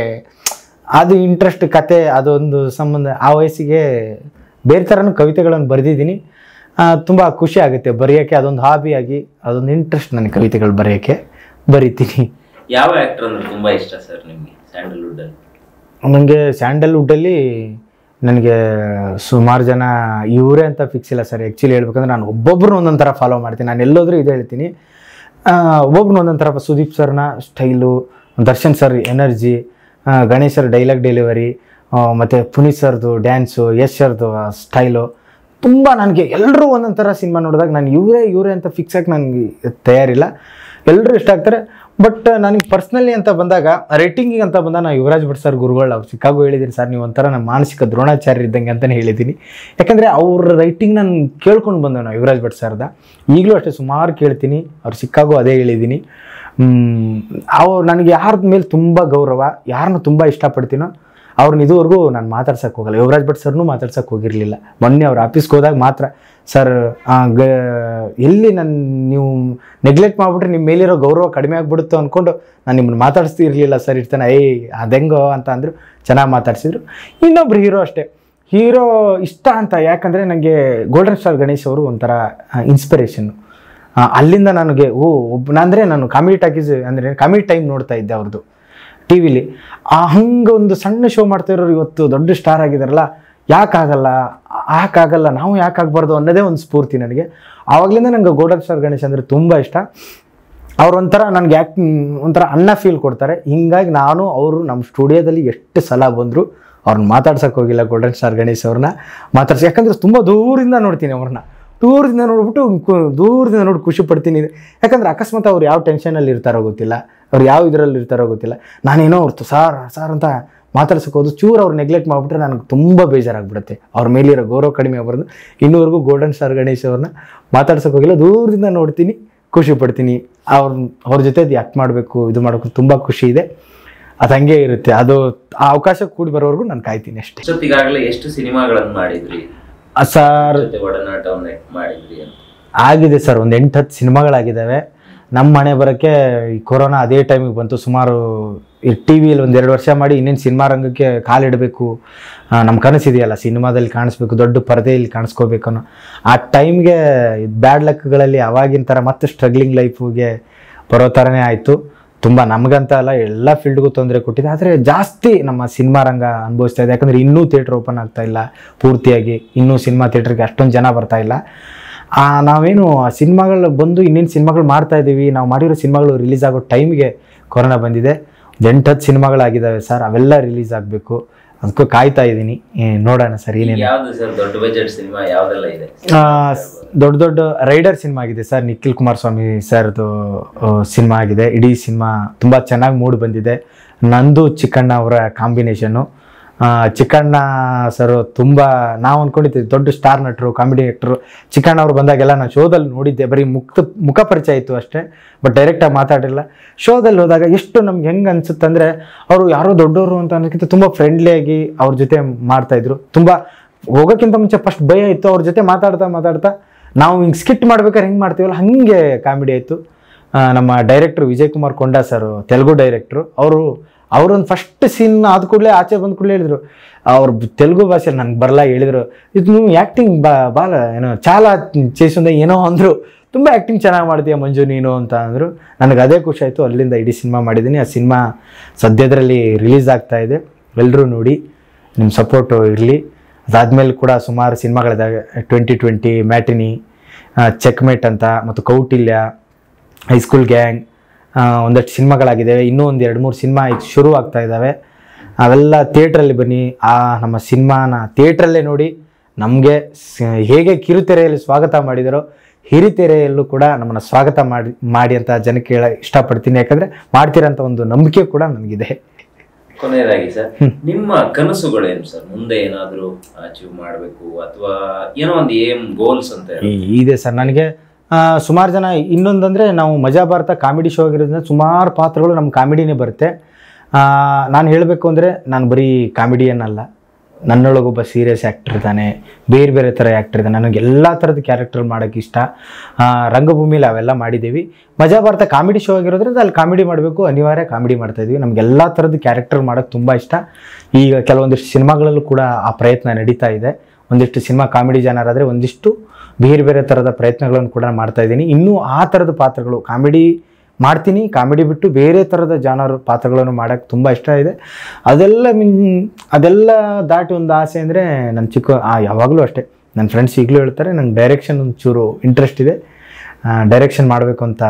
ಅದು ಇಂಟ್ರೆಸ್ಟ್ ಕತೆ ಅದೊಂದು ಸಂಬಂಧ ಆ ವಯಸ್ಸಿಗೆ ಬೇರೆ ಥರನೂ ಕವಿತೆಗಳನ್ನು ಬರೆದಿದ್ದೀನಿ ತುಂಬ ಖುಷಿ ಆಗುತ್ತೆ ಬರೆಯೋಕ್ಕೆ ಅದೊಂದು ಹಾಬಿಯಾಗಿ ಅದೊಂದು ಇಂಟ್ರೆಸ್ಟ್ ನನಗೆ ಕವಿತೆಗಳು ಬರೆಯೋಕ್ಕೆ ಬರೀತೀನಿ ಯಾವ ಆ್ಯಕ್ಟರ್ ಅಂದರೆ ತುಂಬ ಇಷ್ಟ ಸರ್ ನಿಮಗೆ ಸ್ಯಾಂಡಲ್ವುಡ್ಡಲ್ಲಿ ನನಗೆ ಸ್ಯಾಂಡಲ್ವುಡ್ಡಲ್ಲಿ ನನಗೆ ಸುಮಾರು ಜನ ಇವರೇ ಅಂತ ಫಿಕ್ಸ್ ಇಲ್ಲ ಸರ್ ಆ್ಯಕ್ಚುಲಿ ಹೇಳ್ಬೇಕಂದ್ರೆ ನಾನು ಒಬ್ಬೊಬ್ಬರು ಒಂದೊಂದು ಥರ ಫಾಲೋ ಮಾಡ್ತೀನಿ ನಾನು ಎಲ್ಲೋದ್ರೂ ಇದು ಹೇಳ್ತೀನಿ ಒಬ್ಬರು ಒಂದೊಂಥರ ಸುದೀಪ್ ಸರ್ನ style Darshan sir energy Ganesh sir dialogue delivery ಮತ್ತು ಪುನೀತ್ ಸರ್ದು ಡ್ಯಾನ್ಸು ಯಶ್ ಸರ್ದು ಸ್ಟೈಲು ತುಂಬ ನನಗೆ ಎಲ್ಲರೂ ಒಂದೊಂಥರ ಸಿನಿಮಾ ನೋಡಿದಾಗ ನಾನು ಇವರೇ ಇವರೇ ಅಂತ ಫಿಕ್ಸ್ ಆಗಿ ನನಗೆ ತಯಾರಿಲ್ಲ ಎಲ್ಲರೂ ಇಷ್ಟ ಆಗ್ತಾರೆ ಬಟ್ ನನಗೆ ಪರ್ಸ್ನಲಿ ಅಂತ ಬಂದಾಗ ರೈಟಿಂಗಿಗೆ ಅಂತ ಬಂದಾಗ ನಾವು ಯುವರಾಜ್ ಭಟ್ ಸರ್ ಗುರುಗಳು ಅವ್ರು ಸಿಕ್ಕಾಗು ಹೇಳಿದ್ದೀನಿ ಸರ್ ನೀವು ಒಂಥರ ನಮ್ಮ ಮಾನಸಿಕ ದ್ರೋಣಾಚಾರ್ಯ ಇದ್ದಂಗೆ ಅಂತಲೇ ಹೇಳಿದ್ದೀನಿ ಯಾಕಂದರೆ ಅವ್ರ ರೈಟಿಂಗ್ ನಾನು ಕೇಳ್ಕೊಂಡು ಬಂದೆ ನಾವು ಯುವರಾಜ್ ಭಟ್ ಸರ್ದ ಈಗಲೂ ಅಷ್ಟೇ ಸುಮಾರು ಕೇಳ್ತೀನಿ ಅವ್ರು ಸಿಕ್ಕಾಗೂ ಅದೇ ಹೇಳಿದ್ದೀನಿ ಅವ್ರು ನನಗೆ ಯಾರ್ದ ಮೇಲೆ ತುಂಬ ಗೌರವ ಯಾರನ್ನು ತುಂಬ ಇಷ್ಟಪಡ್ತೀನೋ ಅವ್ರನ್ನ ಇದುವರೆಗೂ ನಾನು ಮಾತಾಡ್ಸೋಕ್ಕೆ ಹೋಗಲ್ಲ ಯುವರಾಜ್ ಭಟ್ ಸರ್ನೂ ಮಾತಾಡ್ಸೋಕ್ಕೆ ಹೋಗಿರಲಿಲ್ಲ ಮೊನ್ನೆ ಅವ್ರ ಆಫೀಸ್ಗೆ ಹೋದಾಗ ಮಾತ್ರ ಸರ್ ಗ ಎಲ್ಲಿ ನನ್ನ ನೀವು ನೆಗ್ಲೆಕ್ಟ್ ಮಾಡಿಬಿಟ್ರೆ ನಿಮ್ಮ ಮೇಲಿರೋ ಗೌರವ ಕಡಿಮೆ ಆಗಿಬಿಡುತ್ತೋ ಅಂದ್ಕೊಂಡು ನಾನು ನಿಮ್ಮನ್ನು ಮಾತಾಡಿಸ್ತಿರ್ಲಿಲ್ಲ ಸರ್ ಇರ್ತಾನೆ ಏಯ್ ಅದೆಂಗೋ ಅಂತ ಅಂದರು ಚೆನ್ನಾಗಿ ಮಾತಾಡಿಸಿದ್ರು ಇನ್ನೊಬ್ರು ಹೀರೋ ಅಷ್ಟೇ ಹೀರೋ ಇಷ್ಟ ಅಂತ ಯಾಕಂದರೆ ನನಗೆ ಗೋಲ್ಡನ್ ಸ್ಟಾರ್ ಗಣೇಶ್ ಅವರು ಒಂಥರ ಇನ್ಸ್ಪಿರೇಷನ್ನು ಅಲ್ಲಿಂದ ನನಗೆ ಓ ಒಬ್ಬ ಅಂದರೆ ನಾನು ಕಾಮಿಡಿ ಟಾಕೀಸ್ ಅಂದರೆ ಕಾಮಿಡಿ ಟೈಮ್ ನೋಡ್ತಾ ಇದ್ದೆ ಅವ್ರದ್ದು ಟಿ ವಿಲಿ ಆ ಹಂಗೆ ಒಂದು ಸಣ್ಣ ಶೋ ಮಾಡ್ತಾ ಇರೋರು ಇವತ್ತು ದೊಡ್ಡ ಸ್ಟಾರ್ ಆಗಿದಾರಲ್ಲ ಯಾಕಾಗಲ್ಲ ಯಾಕಾಗಲ್ಲ ನಾವು ಯಾಕೆ ಆಗಬಾರ್ದು ಅನ್ನೋದೇ ಒಂದು ಸ್ಫೂರ್ತಿ ನನಗೆ ಆವಾಗಲಿಂದ ನನಗೆ ಗೋಡಕ್ ಸರ್ ಗಣೇಶ್ ಅಂದರೆ ತುಂಬ ಇಷ್ಟ ಒಂಥರ ನನಗೆ ಯಾಕೆ ಒಂಥರ ಅನ್ನ ಫೀಲ್ ಕೊಡ್ತಾರೆ ಹಿಂಗಾಗಿ ನಾನು ಅವರು ನಮ್ಮ ಸ್ಟುಡಿಯೋದಲ್ಲಿ ಎಷ್ಟು ಸಲ ಬಂದರು ಅವ್ರನ್ನ ಮಾತಾಡ್ಸೋಕೆ ಹೋಗಿಲ್ಲ ಗೋಲ್ಡನ್ ಸ್ಟಾರ್ ಗಣೇಶ್ ಅವ್ರನ್ನ ಮಾತಾಡ್ಸಿ ಯಾಕಂದರೆ ತುಂಬ ದೂರದಿಂದ ನೋಡ್ತೀನಿ ಅವ್ರನ್ನ ದೂರದಿಂದ ನೋಡ್ಬಿಟ್ಟು ದೂರದಿಂದ ನೋಡಿ ಖುಷಿ ಪಡ್ತೀನಿ ಯಾಕಂದರೆ ಅಕಸ್ಮಾತ್ ಅವ್ರು ಯಾವ ಟೆನ್ಷನಲ್ಲಿ ಇರ್ತಾರೋ ಗೊತ್ತಿಲ್ಲ ಅವ್ರು ಯಾವ ಇದರಲ್ಲಿ ಇರ್ತಾರೋ ಗೊತ್ತಿಲ್ಲ ನಾನೇನೋ ಅವ್ರತು ಸಾರ್ ಸಾರ್ ಅಂತ ಹೋದ್ರು ಚೂರು ಅವ್ರು ನೆಗ್ಲೆಕ್ಟ್ ಮಾಡಿಬಿಟ್ರೆ ನನಗೆ ತುಂಬ ಬೇಜಾರಾಗ್ಬಿಡುತ್ತೆ ಅವ್ರ ಮೇಲಿರೋ ಗೌರವ ಕಡಿಮೆ ಆಗ್ಬಾರ್ದು ಇನ್ನೂವರೆಗೂ ಗೋಲ್ಡನ್ ಸ್ಟಾರ್ ಗಣೇಶ್ ಅವ್ರನ್ನ ಮಾತಾಡ್ಸೋಕೆ ಹೋಗಿಲ್ಲ ದೂರದಿಂದ ನೋಡ್ತೀನಿ ಖುಷಿ ಪಡ್ತೀನಿ ಅವ್ರ ಅವ್ರ ಜೊತೆ ಯಾಕೆ ಮಾಡಬೇಕು ಇದು ಮಾಡಬೇಕು ತುಂಬ ಖುಷಿ ಇದೆ ಅದು ಹಂಗೆ ಇರುತ್ತೆ ಅದು ಆ ಅವಕಾಶ ಕೂಡಿ ಬರೋವರೆಗೂ ನಾನು ಕಾಯ್ತೀನಿ ಅಷ್ಟೇ ಈಗಾಗಲೇ ಎಷ್ಟು ಸಿನಿಮಾಗಳನ್ನು ಮಾಡಿದ್ರಿ ಸರ್ ಮಾಡಿದ್ರಿ ಆಗಿದೆ ಸರ್ ಒಂದು ಎಂಟು ಹತ್ತು ಸಿನಿಮಾಗಳಾಗಿದ್ದಾವೆ ನಮ್ಮ ಮನೆ ಬರೋಕ್ಕೆ ಈ ಕೊರೋನಾ ಅದೇ ಟೈಮಿಗೆ ಬಂತು ಸುಮಾರು ಟಿ ವಿಯಲ್ಲಿ ಒಂದು ಎರಡು ವರ್ಷ ಮಾಡಿ ಇನ್ನೇನು ಸಿನಿಮಾ ರಂಗಕ್ಕೆ ಕಾಲಿಡಬೇಕು ನಮ್ಮ ಕನಸಿದೆಯಲ್ಲ ಸಿನಿಮಾದಲ್ಲಿ ಕಾಣಿಸ್ಬೇಕು ದೊಡ್ಡ ಪರದೆಯಲ್ಲಿ ಕಾಣಿಸ್ಕೋಬೇಕು ಅನ್ನೋ ಆ ಟೈಮ್ಗೆ ಬ್ಯಾಡ್ ಲಕ್ಗಳಲ್ಲಿ ಅವಾಗಿನ ಥರ ಮತ್ತೆ ಸ್ಟ್ರಗ್ಲಿಂಗ್ ಲೈಫಿಗೆ ಬರೋ ಥರನೇ ಆಯಿತು ತುಂಬ ನಮಗಂತ ಅಲ್ಲ ಎಲ್ಲ ಫೀಲ್ಡ್ಗೂ ತೊಂದರೆ ಕೊಟ್ಟಿದೆ ಆದರೆ ಜಾಸ್ತಿ ನಮ್ಮ ಸಿನಿಮಾ ರಂಗ ಅನುಭವಿಸ್ತಾ ಇದೆ ಯಾಕಂದರೆ ಇನ್ನೂ ಥಿಯೇಟ್ರ್ ಓಪನ್ ಆಗ್ತಾ ಇಲ್ಲ ಪೂರ್ತಿಯಾಗಿ ಇನ್ನೂ ಸಿನಿಮಾ ಥಿಯೇಟ್ರಿಗೆ ಅಷ್ಟೊಂದು ಜನ ಬರ್ತಾ ಇಲ್ಲ ನಾವೇನು ಸಿನಿಮಾಗಳು ಬಂದು ಇನ್ನೇನು ಸಿನಿಮಾಗಳು ಮಾಡ್ತಾ ಇದ್ದೀವಿ ನಾವು ಮಾಡಿರೋ ಸಿನಿಮಾಗಳು ರಿಲೀಸ್ ಆಗೋ ಟೈಮ್ಗೆ ಕೊರೋನಾ ಬಂದಿದೆ ಎಂಟು ಹತ್ತು ಸಿನಿಮಾಗಳಾಗಿದ್ದಾವೆ ಸರ್ ಅವೆಲ್ಲ ರಿಲೀಸ್ ಆಗಬೇಕು ಅದಕ್ಕೂ ಕಾಯ್ತಾ ಇದ್ದೀನಿ ನೋಡೋಣ ಸರ್ ಏನೇನು ದೊಡ್ಡ ಬಜೆಟ್ ಸಿನಿಮಾ ಇದೆ ದೊಡ್ಡ ದೊಡ್ಡ ರೈಡರ್ ಸಿನಿಮಾ ಆಗಿದೆ ಸರ್ ನಿಖಿಲ್ ಕುಮಾರಸ್ವಾಮಿ ಸರ್ದು ಸಿನಿಮಾ ಆಗಿದೆ ಇಡೀ ಸಿನಿಮಾ ತುಂಬ ಚೆನ್ನಾಗಿ ಮೂಡ್ ಬಂದಿದೆ ನಂದು ಚಿಕ್ಕಣ್ಣ ಅವರ ಕಾಂಬಿನೇಷನ್ನು ಚಿಕ್ಕಣ್ಣ ಸರ್ ತುಂಬ ನಾವು ಅಂದ್ಕೊಂಡಿದ್ದೀವಿ ದೊಡ್ಡ ಸ್ಟಾರ್ ನಟರು ಕಾಮಿಡಿ ಆ್ಯಕ್ಟರು ಚಿಕ್ಕಣ್ಣ ಅವರು ಬಂದಾಗೆಲ್ಲ ನಾನು ಶೋದಲ್ಲಿ ನೋಡಿದ್ದೆ ಬರೀ ಮುಕ್ತ ಮುಖ ಪರಿಚಯ ಇತ್ತು ಅಷ್ಟೇ ಬಟ್ ಡೈರೆಕ್ಟಾಗಿ ಮಾತಾಡಿಲ್ಲ ಶೋದಲ್ಲಿ ಹೋದಾಗ ಎಷ್ಟು ನಮ್ಗೆ ಹೆಂಗೆ ಅನಿಸುತ್ತೆ ಅಂದರೆ ಅವರು ಯಾರೋ ದೊಡ್ಡವರು ಅಂತ ಅನ್ನೋಕ್ಕಿಂತ ತುಂಬ ಫ್ರೆಂಡ್ಲಿಯಾಗಿ ಅವ್ರ ಜೊತೆ ಮಾಡ್ತಾಯಿದ್ರು ತುಂಬ ಹೋಗೋಕ್ಕಿಂತ ಮುಂಚೆ ಫಸ್ಟ್ ಭಯ ಇತ್ತು ಅವ್ರ ಜೊತೆ ಮಾತಾಡ್ತಾ ಮಾತಾಡ್ತಾ ನಾವು ಹಿಂಗೆ ಸ್ಕಿಟ್ ಮಾಡ್ಬೇಕಾದ್ರೆ ಹೆಂಗೆ ಮಾಡ್ತೀವಲ್ಲ ಹಾಗೆ ಕಾಮಿಡಿ ಆಯಿತು ನಮ್ಮ ಡೈರೆಕ್ಟ್ರು ವಿಜಯ್ ಕುಮಾರ್ ಕೊಂಡ ಸರ್ ತೆಲುಗು ಡೈರೆಕ್ಟ್ರು ಅವರು ಅವರೊಂದು ಫಸ್ಟ್ ಸೀನ್ ಆದ ಕೂಡಲೇ ಆಚೆ ಬಂದ ಕೂಡಲೇ ಹೇಳಿದರು ಅವ್ರು ತೆಲುಗು ಭಾಷೆ ನನಗೆ ಬರಲ್ಲ ಹೇಳಿದರು ಇದು ನೀವು ಆ್ಯಕ್ಟಿಂಗ್ ಬಾ ಭಾಳ ಏನೋ ಚಾಲ ಚೇಸಿಂದ ಏನೋ ಅಂದರು ತುಂಬ ಆ್ಯಕ್ಟಿಂಗ್ ಚೆನ್ನಾಗಿ ಮಾಡ್ತೀಯ ಮಂಜು ನೀನು ಅಂತ ಅಂದರು ನನಗೆ ಅದೇ ಖುಷಿ ಆಯಿತು ಅಲ್ಲಿಂದ ಇಡೀ ಸಿನಿಮಾ ಮಾಡಿದ್ದೀನಿ ಆ ಸಿನಿಮಾ ಸದ್ಯದರಲ್ಲಿ ರಿಲೀಸ್ ಆಗ್ತಾ ಇದೆ ಎಲ್ಲರೂ ನೋಡಿ ನಿಮ್ಮ ಸಪೋರ್ಟು ಇರಲಿ ಅದಾದಮೇಲೆ ಕೂಡ ಸುಮಾರು ಸಿನಿಮಾಗಳಿದ್ದಾವೆ ಟ್ವೆಂಟಿ ಟ್ವೆಂಟಿ ಮ್ಯಾಟಿನಿ ಚೆಕ್ಮೇಟ್ ಅಂತ ಮತ್ತು ಕೌಟಿಲ್ಯ ಹೈಸ್ಕೂಲ್ ಗ್ಯಾಂಗ್ ಒಂದಷ್ಟು ಸಿನಿಮಾಗಳಾಗಿದ್ದಾವೆ ಇನ್ನೂ ಒಂದು ಎರಡು ಮೂರು ಸಿನಿಮಾ ಈಗ ಶುರು ಆಗ್ತಾ ಇದ್ದಾವೆ ಅವೆಲ್ಲ ಥಿಯೇಟ್ರಲ್ಲಿ ಬನ್ನಿ ಆ ನಮ್ಮ ಸಿನಿಮಾನ ಥಿಯೇಟ್ರಲ್ಲೇ ನೋಡಿ ನಮಗೆ ಹೇಗೆ ಕಿರುತೆರೆಯಲ್ಲಿ ಸ್ವಾಗತ ಮಾಡಿದರೋ ಹಿರಿತೆರೆಯಲ್ಲೂ ಕೂಡ ನಮ್ಮನ್ನು ಸ್ವಾಗತ ಮಾಡಿ ಮಾಡಿ ಅಂತ ಜನಕ್ಕೆ ಹೇಳ ಇಷ್ಟಪಡ್ತೀನಿ ಯಾಕಂದರೆ ಮಾಡ್ತೀರಂಥ ಒಂದು ನಂಬಿಕೆ ಕೂಡ ನನಗಿದೆ ಕೊನೆಯದಾಗಿ ಸರ್ ನಿಮ್ಮ ಏನು ಸರ್ ಮುಂದೆ ಏನಾದರೂ ಅಚೀವ್ ಮಾಡಬೇಕು ಅಥವಾ ಏನೋ ಒಂದು ಏಮ್ ಗೋಲ್ಸ್ ಅಂತ ಇದೆ ಸರ್ ನನಗೆ ಸುಮಾರು ಜನ ಇನ್ನೊಂದಂದರೆ ನಾವು ಮಜಾ ಭಾರತ ಕಾಮಿಡಿ ಶೋ ಆಗಿರೋದ್ರಿಂದ ಸುಮಾರು ಪಾತ್ರಗಳು ನಮ್ಮ ಕಾಮಿಡಿನೇ ಬರುತ್ತೆ ನಾನು ಹೇಳಬೇಕು ಅಂದರೆ ನಾನು ಬರೀ ಅಲ್ಲ ನನ್ನೊಳಗೊಬ್ಬ ಸೀರಿಯಸ್ ಆ್ಯಕ್ಟರ್ ಇದ್ದಾನೆ ಬೇರೆ ಬೇರೆ ಥರ ಆ್ಯಕ್ಟರ್ ಇದ್ದಾನೆ ನನಗೆ ಎಲ್ಲ ಥರದ ಕ್ಯಾರೆಕ್ಟರ್ ಮಾಡೋಕ್ಕೆ ಇಷ್ಟ ರಂಗಭೂಮಿಲಿ ಅವೆಲ್ಲ ಮಾಡಿದ್ದೀವಿ ಮಜಾ ಭಾರತ ಕಾಮಿಡಿ ಶೋ ಆಗಿರೋದ್ರಿಂದ ಅಲ್ಲಿ ಕಾಮಿಡಿ ಮಾಡಬೇಕು ಅನಿವಾರ್ಯ ಕಾಮಿಡಿ ಮಾಡ್ತಾಯಿದ್ವಿ ಎಲ್ಲ ಥರದ ಕ್ಯಾರೆಕ್ಟರ್ ಮಾಡೋಕ್ಕೆ ತುಂಬ ಇಷ್ಟ ಈಗ ಕೆಲವೊಂದಿಷ್ಟು ಸಿನಿಮಾಗಳಲ್ಲೂ ಕೂಡ ಆ ಪ್ರಯತ್ನ ನಡೀತಾ ಇದೆ ಒಂದಿಷ್ಟು ಸಿನಿಮಾ ಕಾಮಿಡಿ ಜನರಾದರೆ ಒಂದಿಷ್ಟು ಬೇರೆ ಬೇರೆ ಥರದ ಪ್ರಯತ್ನಗಳನ್ನು ಕೂಡ ಮಾಡ್ತಾ ಇದ್ದೀನಿ ಇನ್ನೂ ಆ ಥರದ ಪಾತ್ರಗಳು ಕಾಮಿಡಿ ಮಾಡ್ತೀನಿ ಕಾಮಿಡಿ ಬಿಟ್ಟು ಬೇರೆ ಥರದ ಜಾನರ್ ಪಾತ್ರಗಳನ್ನು ಮಾಡೋಕ್ಕೆ ತುಂಬ ಇಷ್ಟ ಇದೆ ಅದೆಲ್ಲ ಅದೆಲ್ಲ ದಾಟಿ ಒಂದು ಆಸೆ ಅಂದರೆ ನನ್ನ ಚಿಕ್ಕ ಯಾವಾಗಲೂ ಅಷ್ಟೇ ನನ್ನ ಫ್ರೆಂಡ್ಸ್ ಈಗಲೂ ಹೇಳ್ತಾರೆ ನಂಗೆ ಡೈರೆಕ್ಷನ್ ಒಂದು ಚೂರು ಇಂಟ್ರೆಸ್ಟ್ ಇದೆ ಡೈರೆಕ್ಷನ್ ಮಾಡಬೇಕು ಅಂತ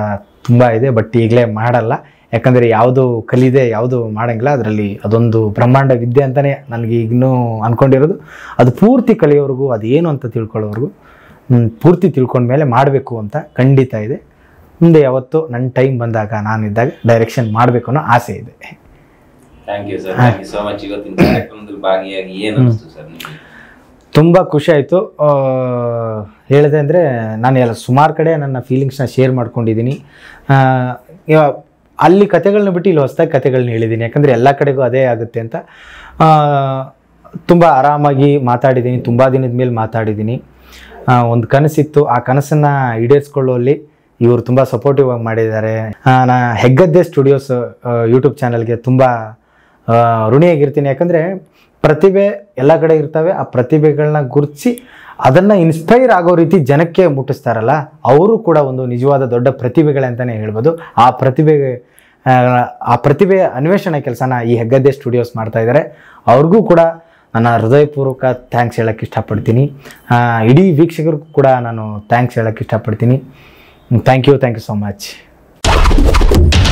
ತುಂಬ ಇದೆ ಬಟ್ ಈಗಲೇ ಮಾಡಲ್ಲ ಯಾಕಂದರೆ ಯಾವುದು ಕಲಿದೆ ಯಾವುದು ಮಾಡೋಂಗಿಲ್ಲ ಅದರಲ್ಲಿ ಅದೊಂದು ಬ್ರಹ್ಮಾಂಡ ವಿದ್ಯೆ ಅಂತಲೇ ನನಗೆ ಈಗಲೂ ಅಂದ್ಕೊಂಡಿರೋದು ಅದು ಪೂರ್ತಿ ಕಲಿಯೋವರೆಗೂ ಅದೇನು ಅಂತ ತಿಳ್ಕೊಳ್ಳೋವರೆಗೂ ಪೂರ್ತಿ ತಿಳ್ಕೊಂಡ ಮೇಲೆ ಮಾಡಬೇಕು ಅಂತ ಖಂಡಿತ ಇದೆ ಮುಂದೆ ಯಾವತ್ತು ನನ್ನ ಟೈಮ್ ಬಂದಾಗ ನಾನಿದ್ದಾಗ ಡೈರೆಕ್ಷನ್ ಮಾಡಬೇಕು ಅನ್ನೋ ಆಸೆ ಇದೆ ಥ್ಯಾಂಕ್ ಯು ಸರ್ ಸರ್ ತುಂಬ ಖುಷಿ ಆಯಿತು ಹೇಳಿದೆ ಅಂದರೆ ನಾನು ಎಲ್ಲ ಸುಮಾರು ಕಡೆ ನನ್ನ ಫೀಲಿಂಗ್ಸ್ನ ಶೇರ್ ಮಾಡ್ಕೊಂಡಿದ್ದೀನಿ ಅಲ್ಲಿ ಕತೆಗಳನ್ನ ಬಿಟ್ಟು ಇಲ್ಲಿ ಹೊಸದಾಗಿ ಕತೆಗಳನ್ನ ಹೇಳಿದ್ದೀನಿ ಯಾಕಂದರೆ ಎಲ್ಲ ಕಡೆಗೂ ಅದೇ ಆಗುತ್ತೆ ಅಂತ ತುಂಬ ಆರಾಮಾಗಿ ಮಾತಾಡಿದ್ದೀನಿ ತುಂಬ ದಿನದ ಮೇಲೆ ಮಾತಾಡಿದ್ದೀನಿ ಒಂದು ಕನಸಿತ್ತು ಆ ಕನಸನ್ನು ಈಡೇರಿಸ್ಕೊಳ್ಳೋಲ್ಲಿ ಇವರು ತುಂಬ ಸಪೋರ್ಟಿವ್ ಆಗಿ ಮಾಡಿದ್ದಾರೆ ನಾನು ಹೆಗ್ಗದ್ದೆ ಸ್ಟುಡಿಯೋಸ್ ಯೂಟ್ಯೂಬ್ ಚಾನಲ್ಗೆ ತುಂಬ ಋಣಿಯಾಗಿರ್ತೀನಿ ಯಾಕಂದರೆ ಪ್ರತಿಭೆ ಎಲ್ಲ ಕಡೆ ಇರ್ತವೆ ಆ ಪ್ರತಿಭೆಗಳನ್ನ ಗುರುತಿಸಿ ಅದನ್ನು ಇನ್ಸ್ಪೈರ್ ಆಗೋ ರೀತಿ ಜನಕ್ಕೆ ಮುಟ್ಟಿಸ್ತಾರಲ್ಲ ಅವರು ಕೂಡ ಒಂದು ನಿಜವಾದ ದೊಡ್ಡ ಅಂತಲೇ ಹೇಳ್ಬೋದು ಆ ಪ್ರತಿಭೆ ಆ ಪ್ರತಿಭೆಯ ಅನ್ವೇಷಣೆ ಕೆಲಸನ ಈ ಹೆಗ್ಗದ್ದೆ ಸ್ಟುಡಿಯೋಸ್ ಮಾಡ್ತಾ ಇದ್ದಾರೆ ಅವ್ರಿಗೂ ಕೂಡ ನನ್ನ ಹೃದಯಪೂರ್ವಕ ಥ್ಯಾಂಕ್ಸ್ ಹೇಳೋಕ್ಕೆ ಇಷ್ಟಪಡ್ತೀನಿ ಇಡೀ ವೀಕ್ಷಕರಿಗೂ ಕೂಡ ನಾನು ಥ್ಯಾಂಕ್ಸ್ ಹೇಳೋಕ್ಕೆ ಇಷ್ಟಪಡ್ತೀನಿ thank you thank you so much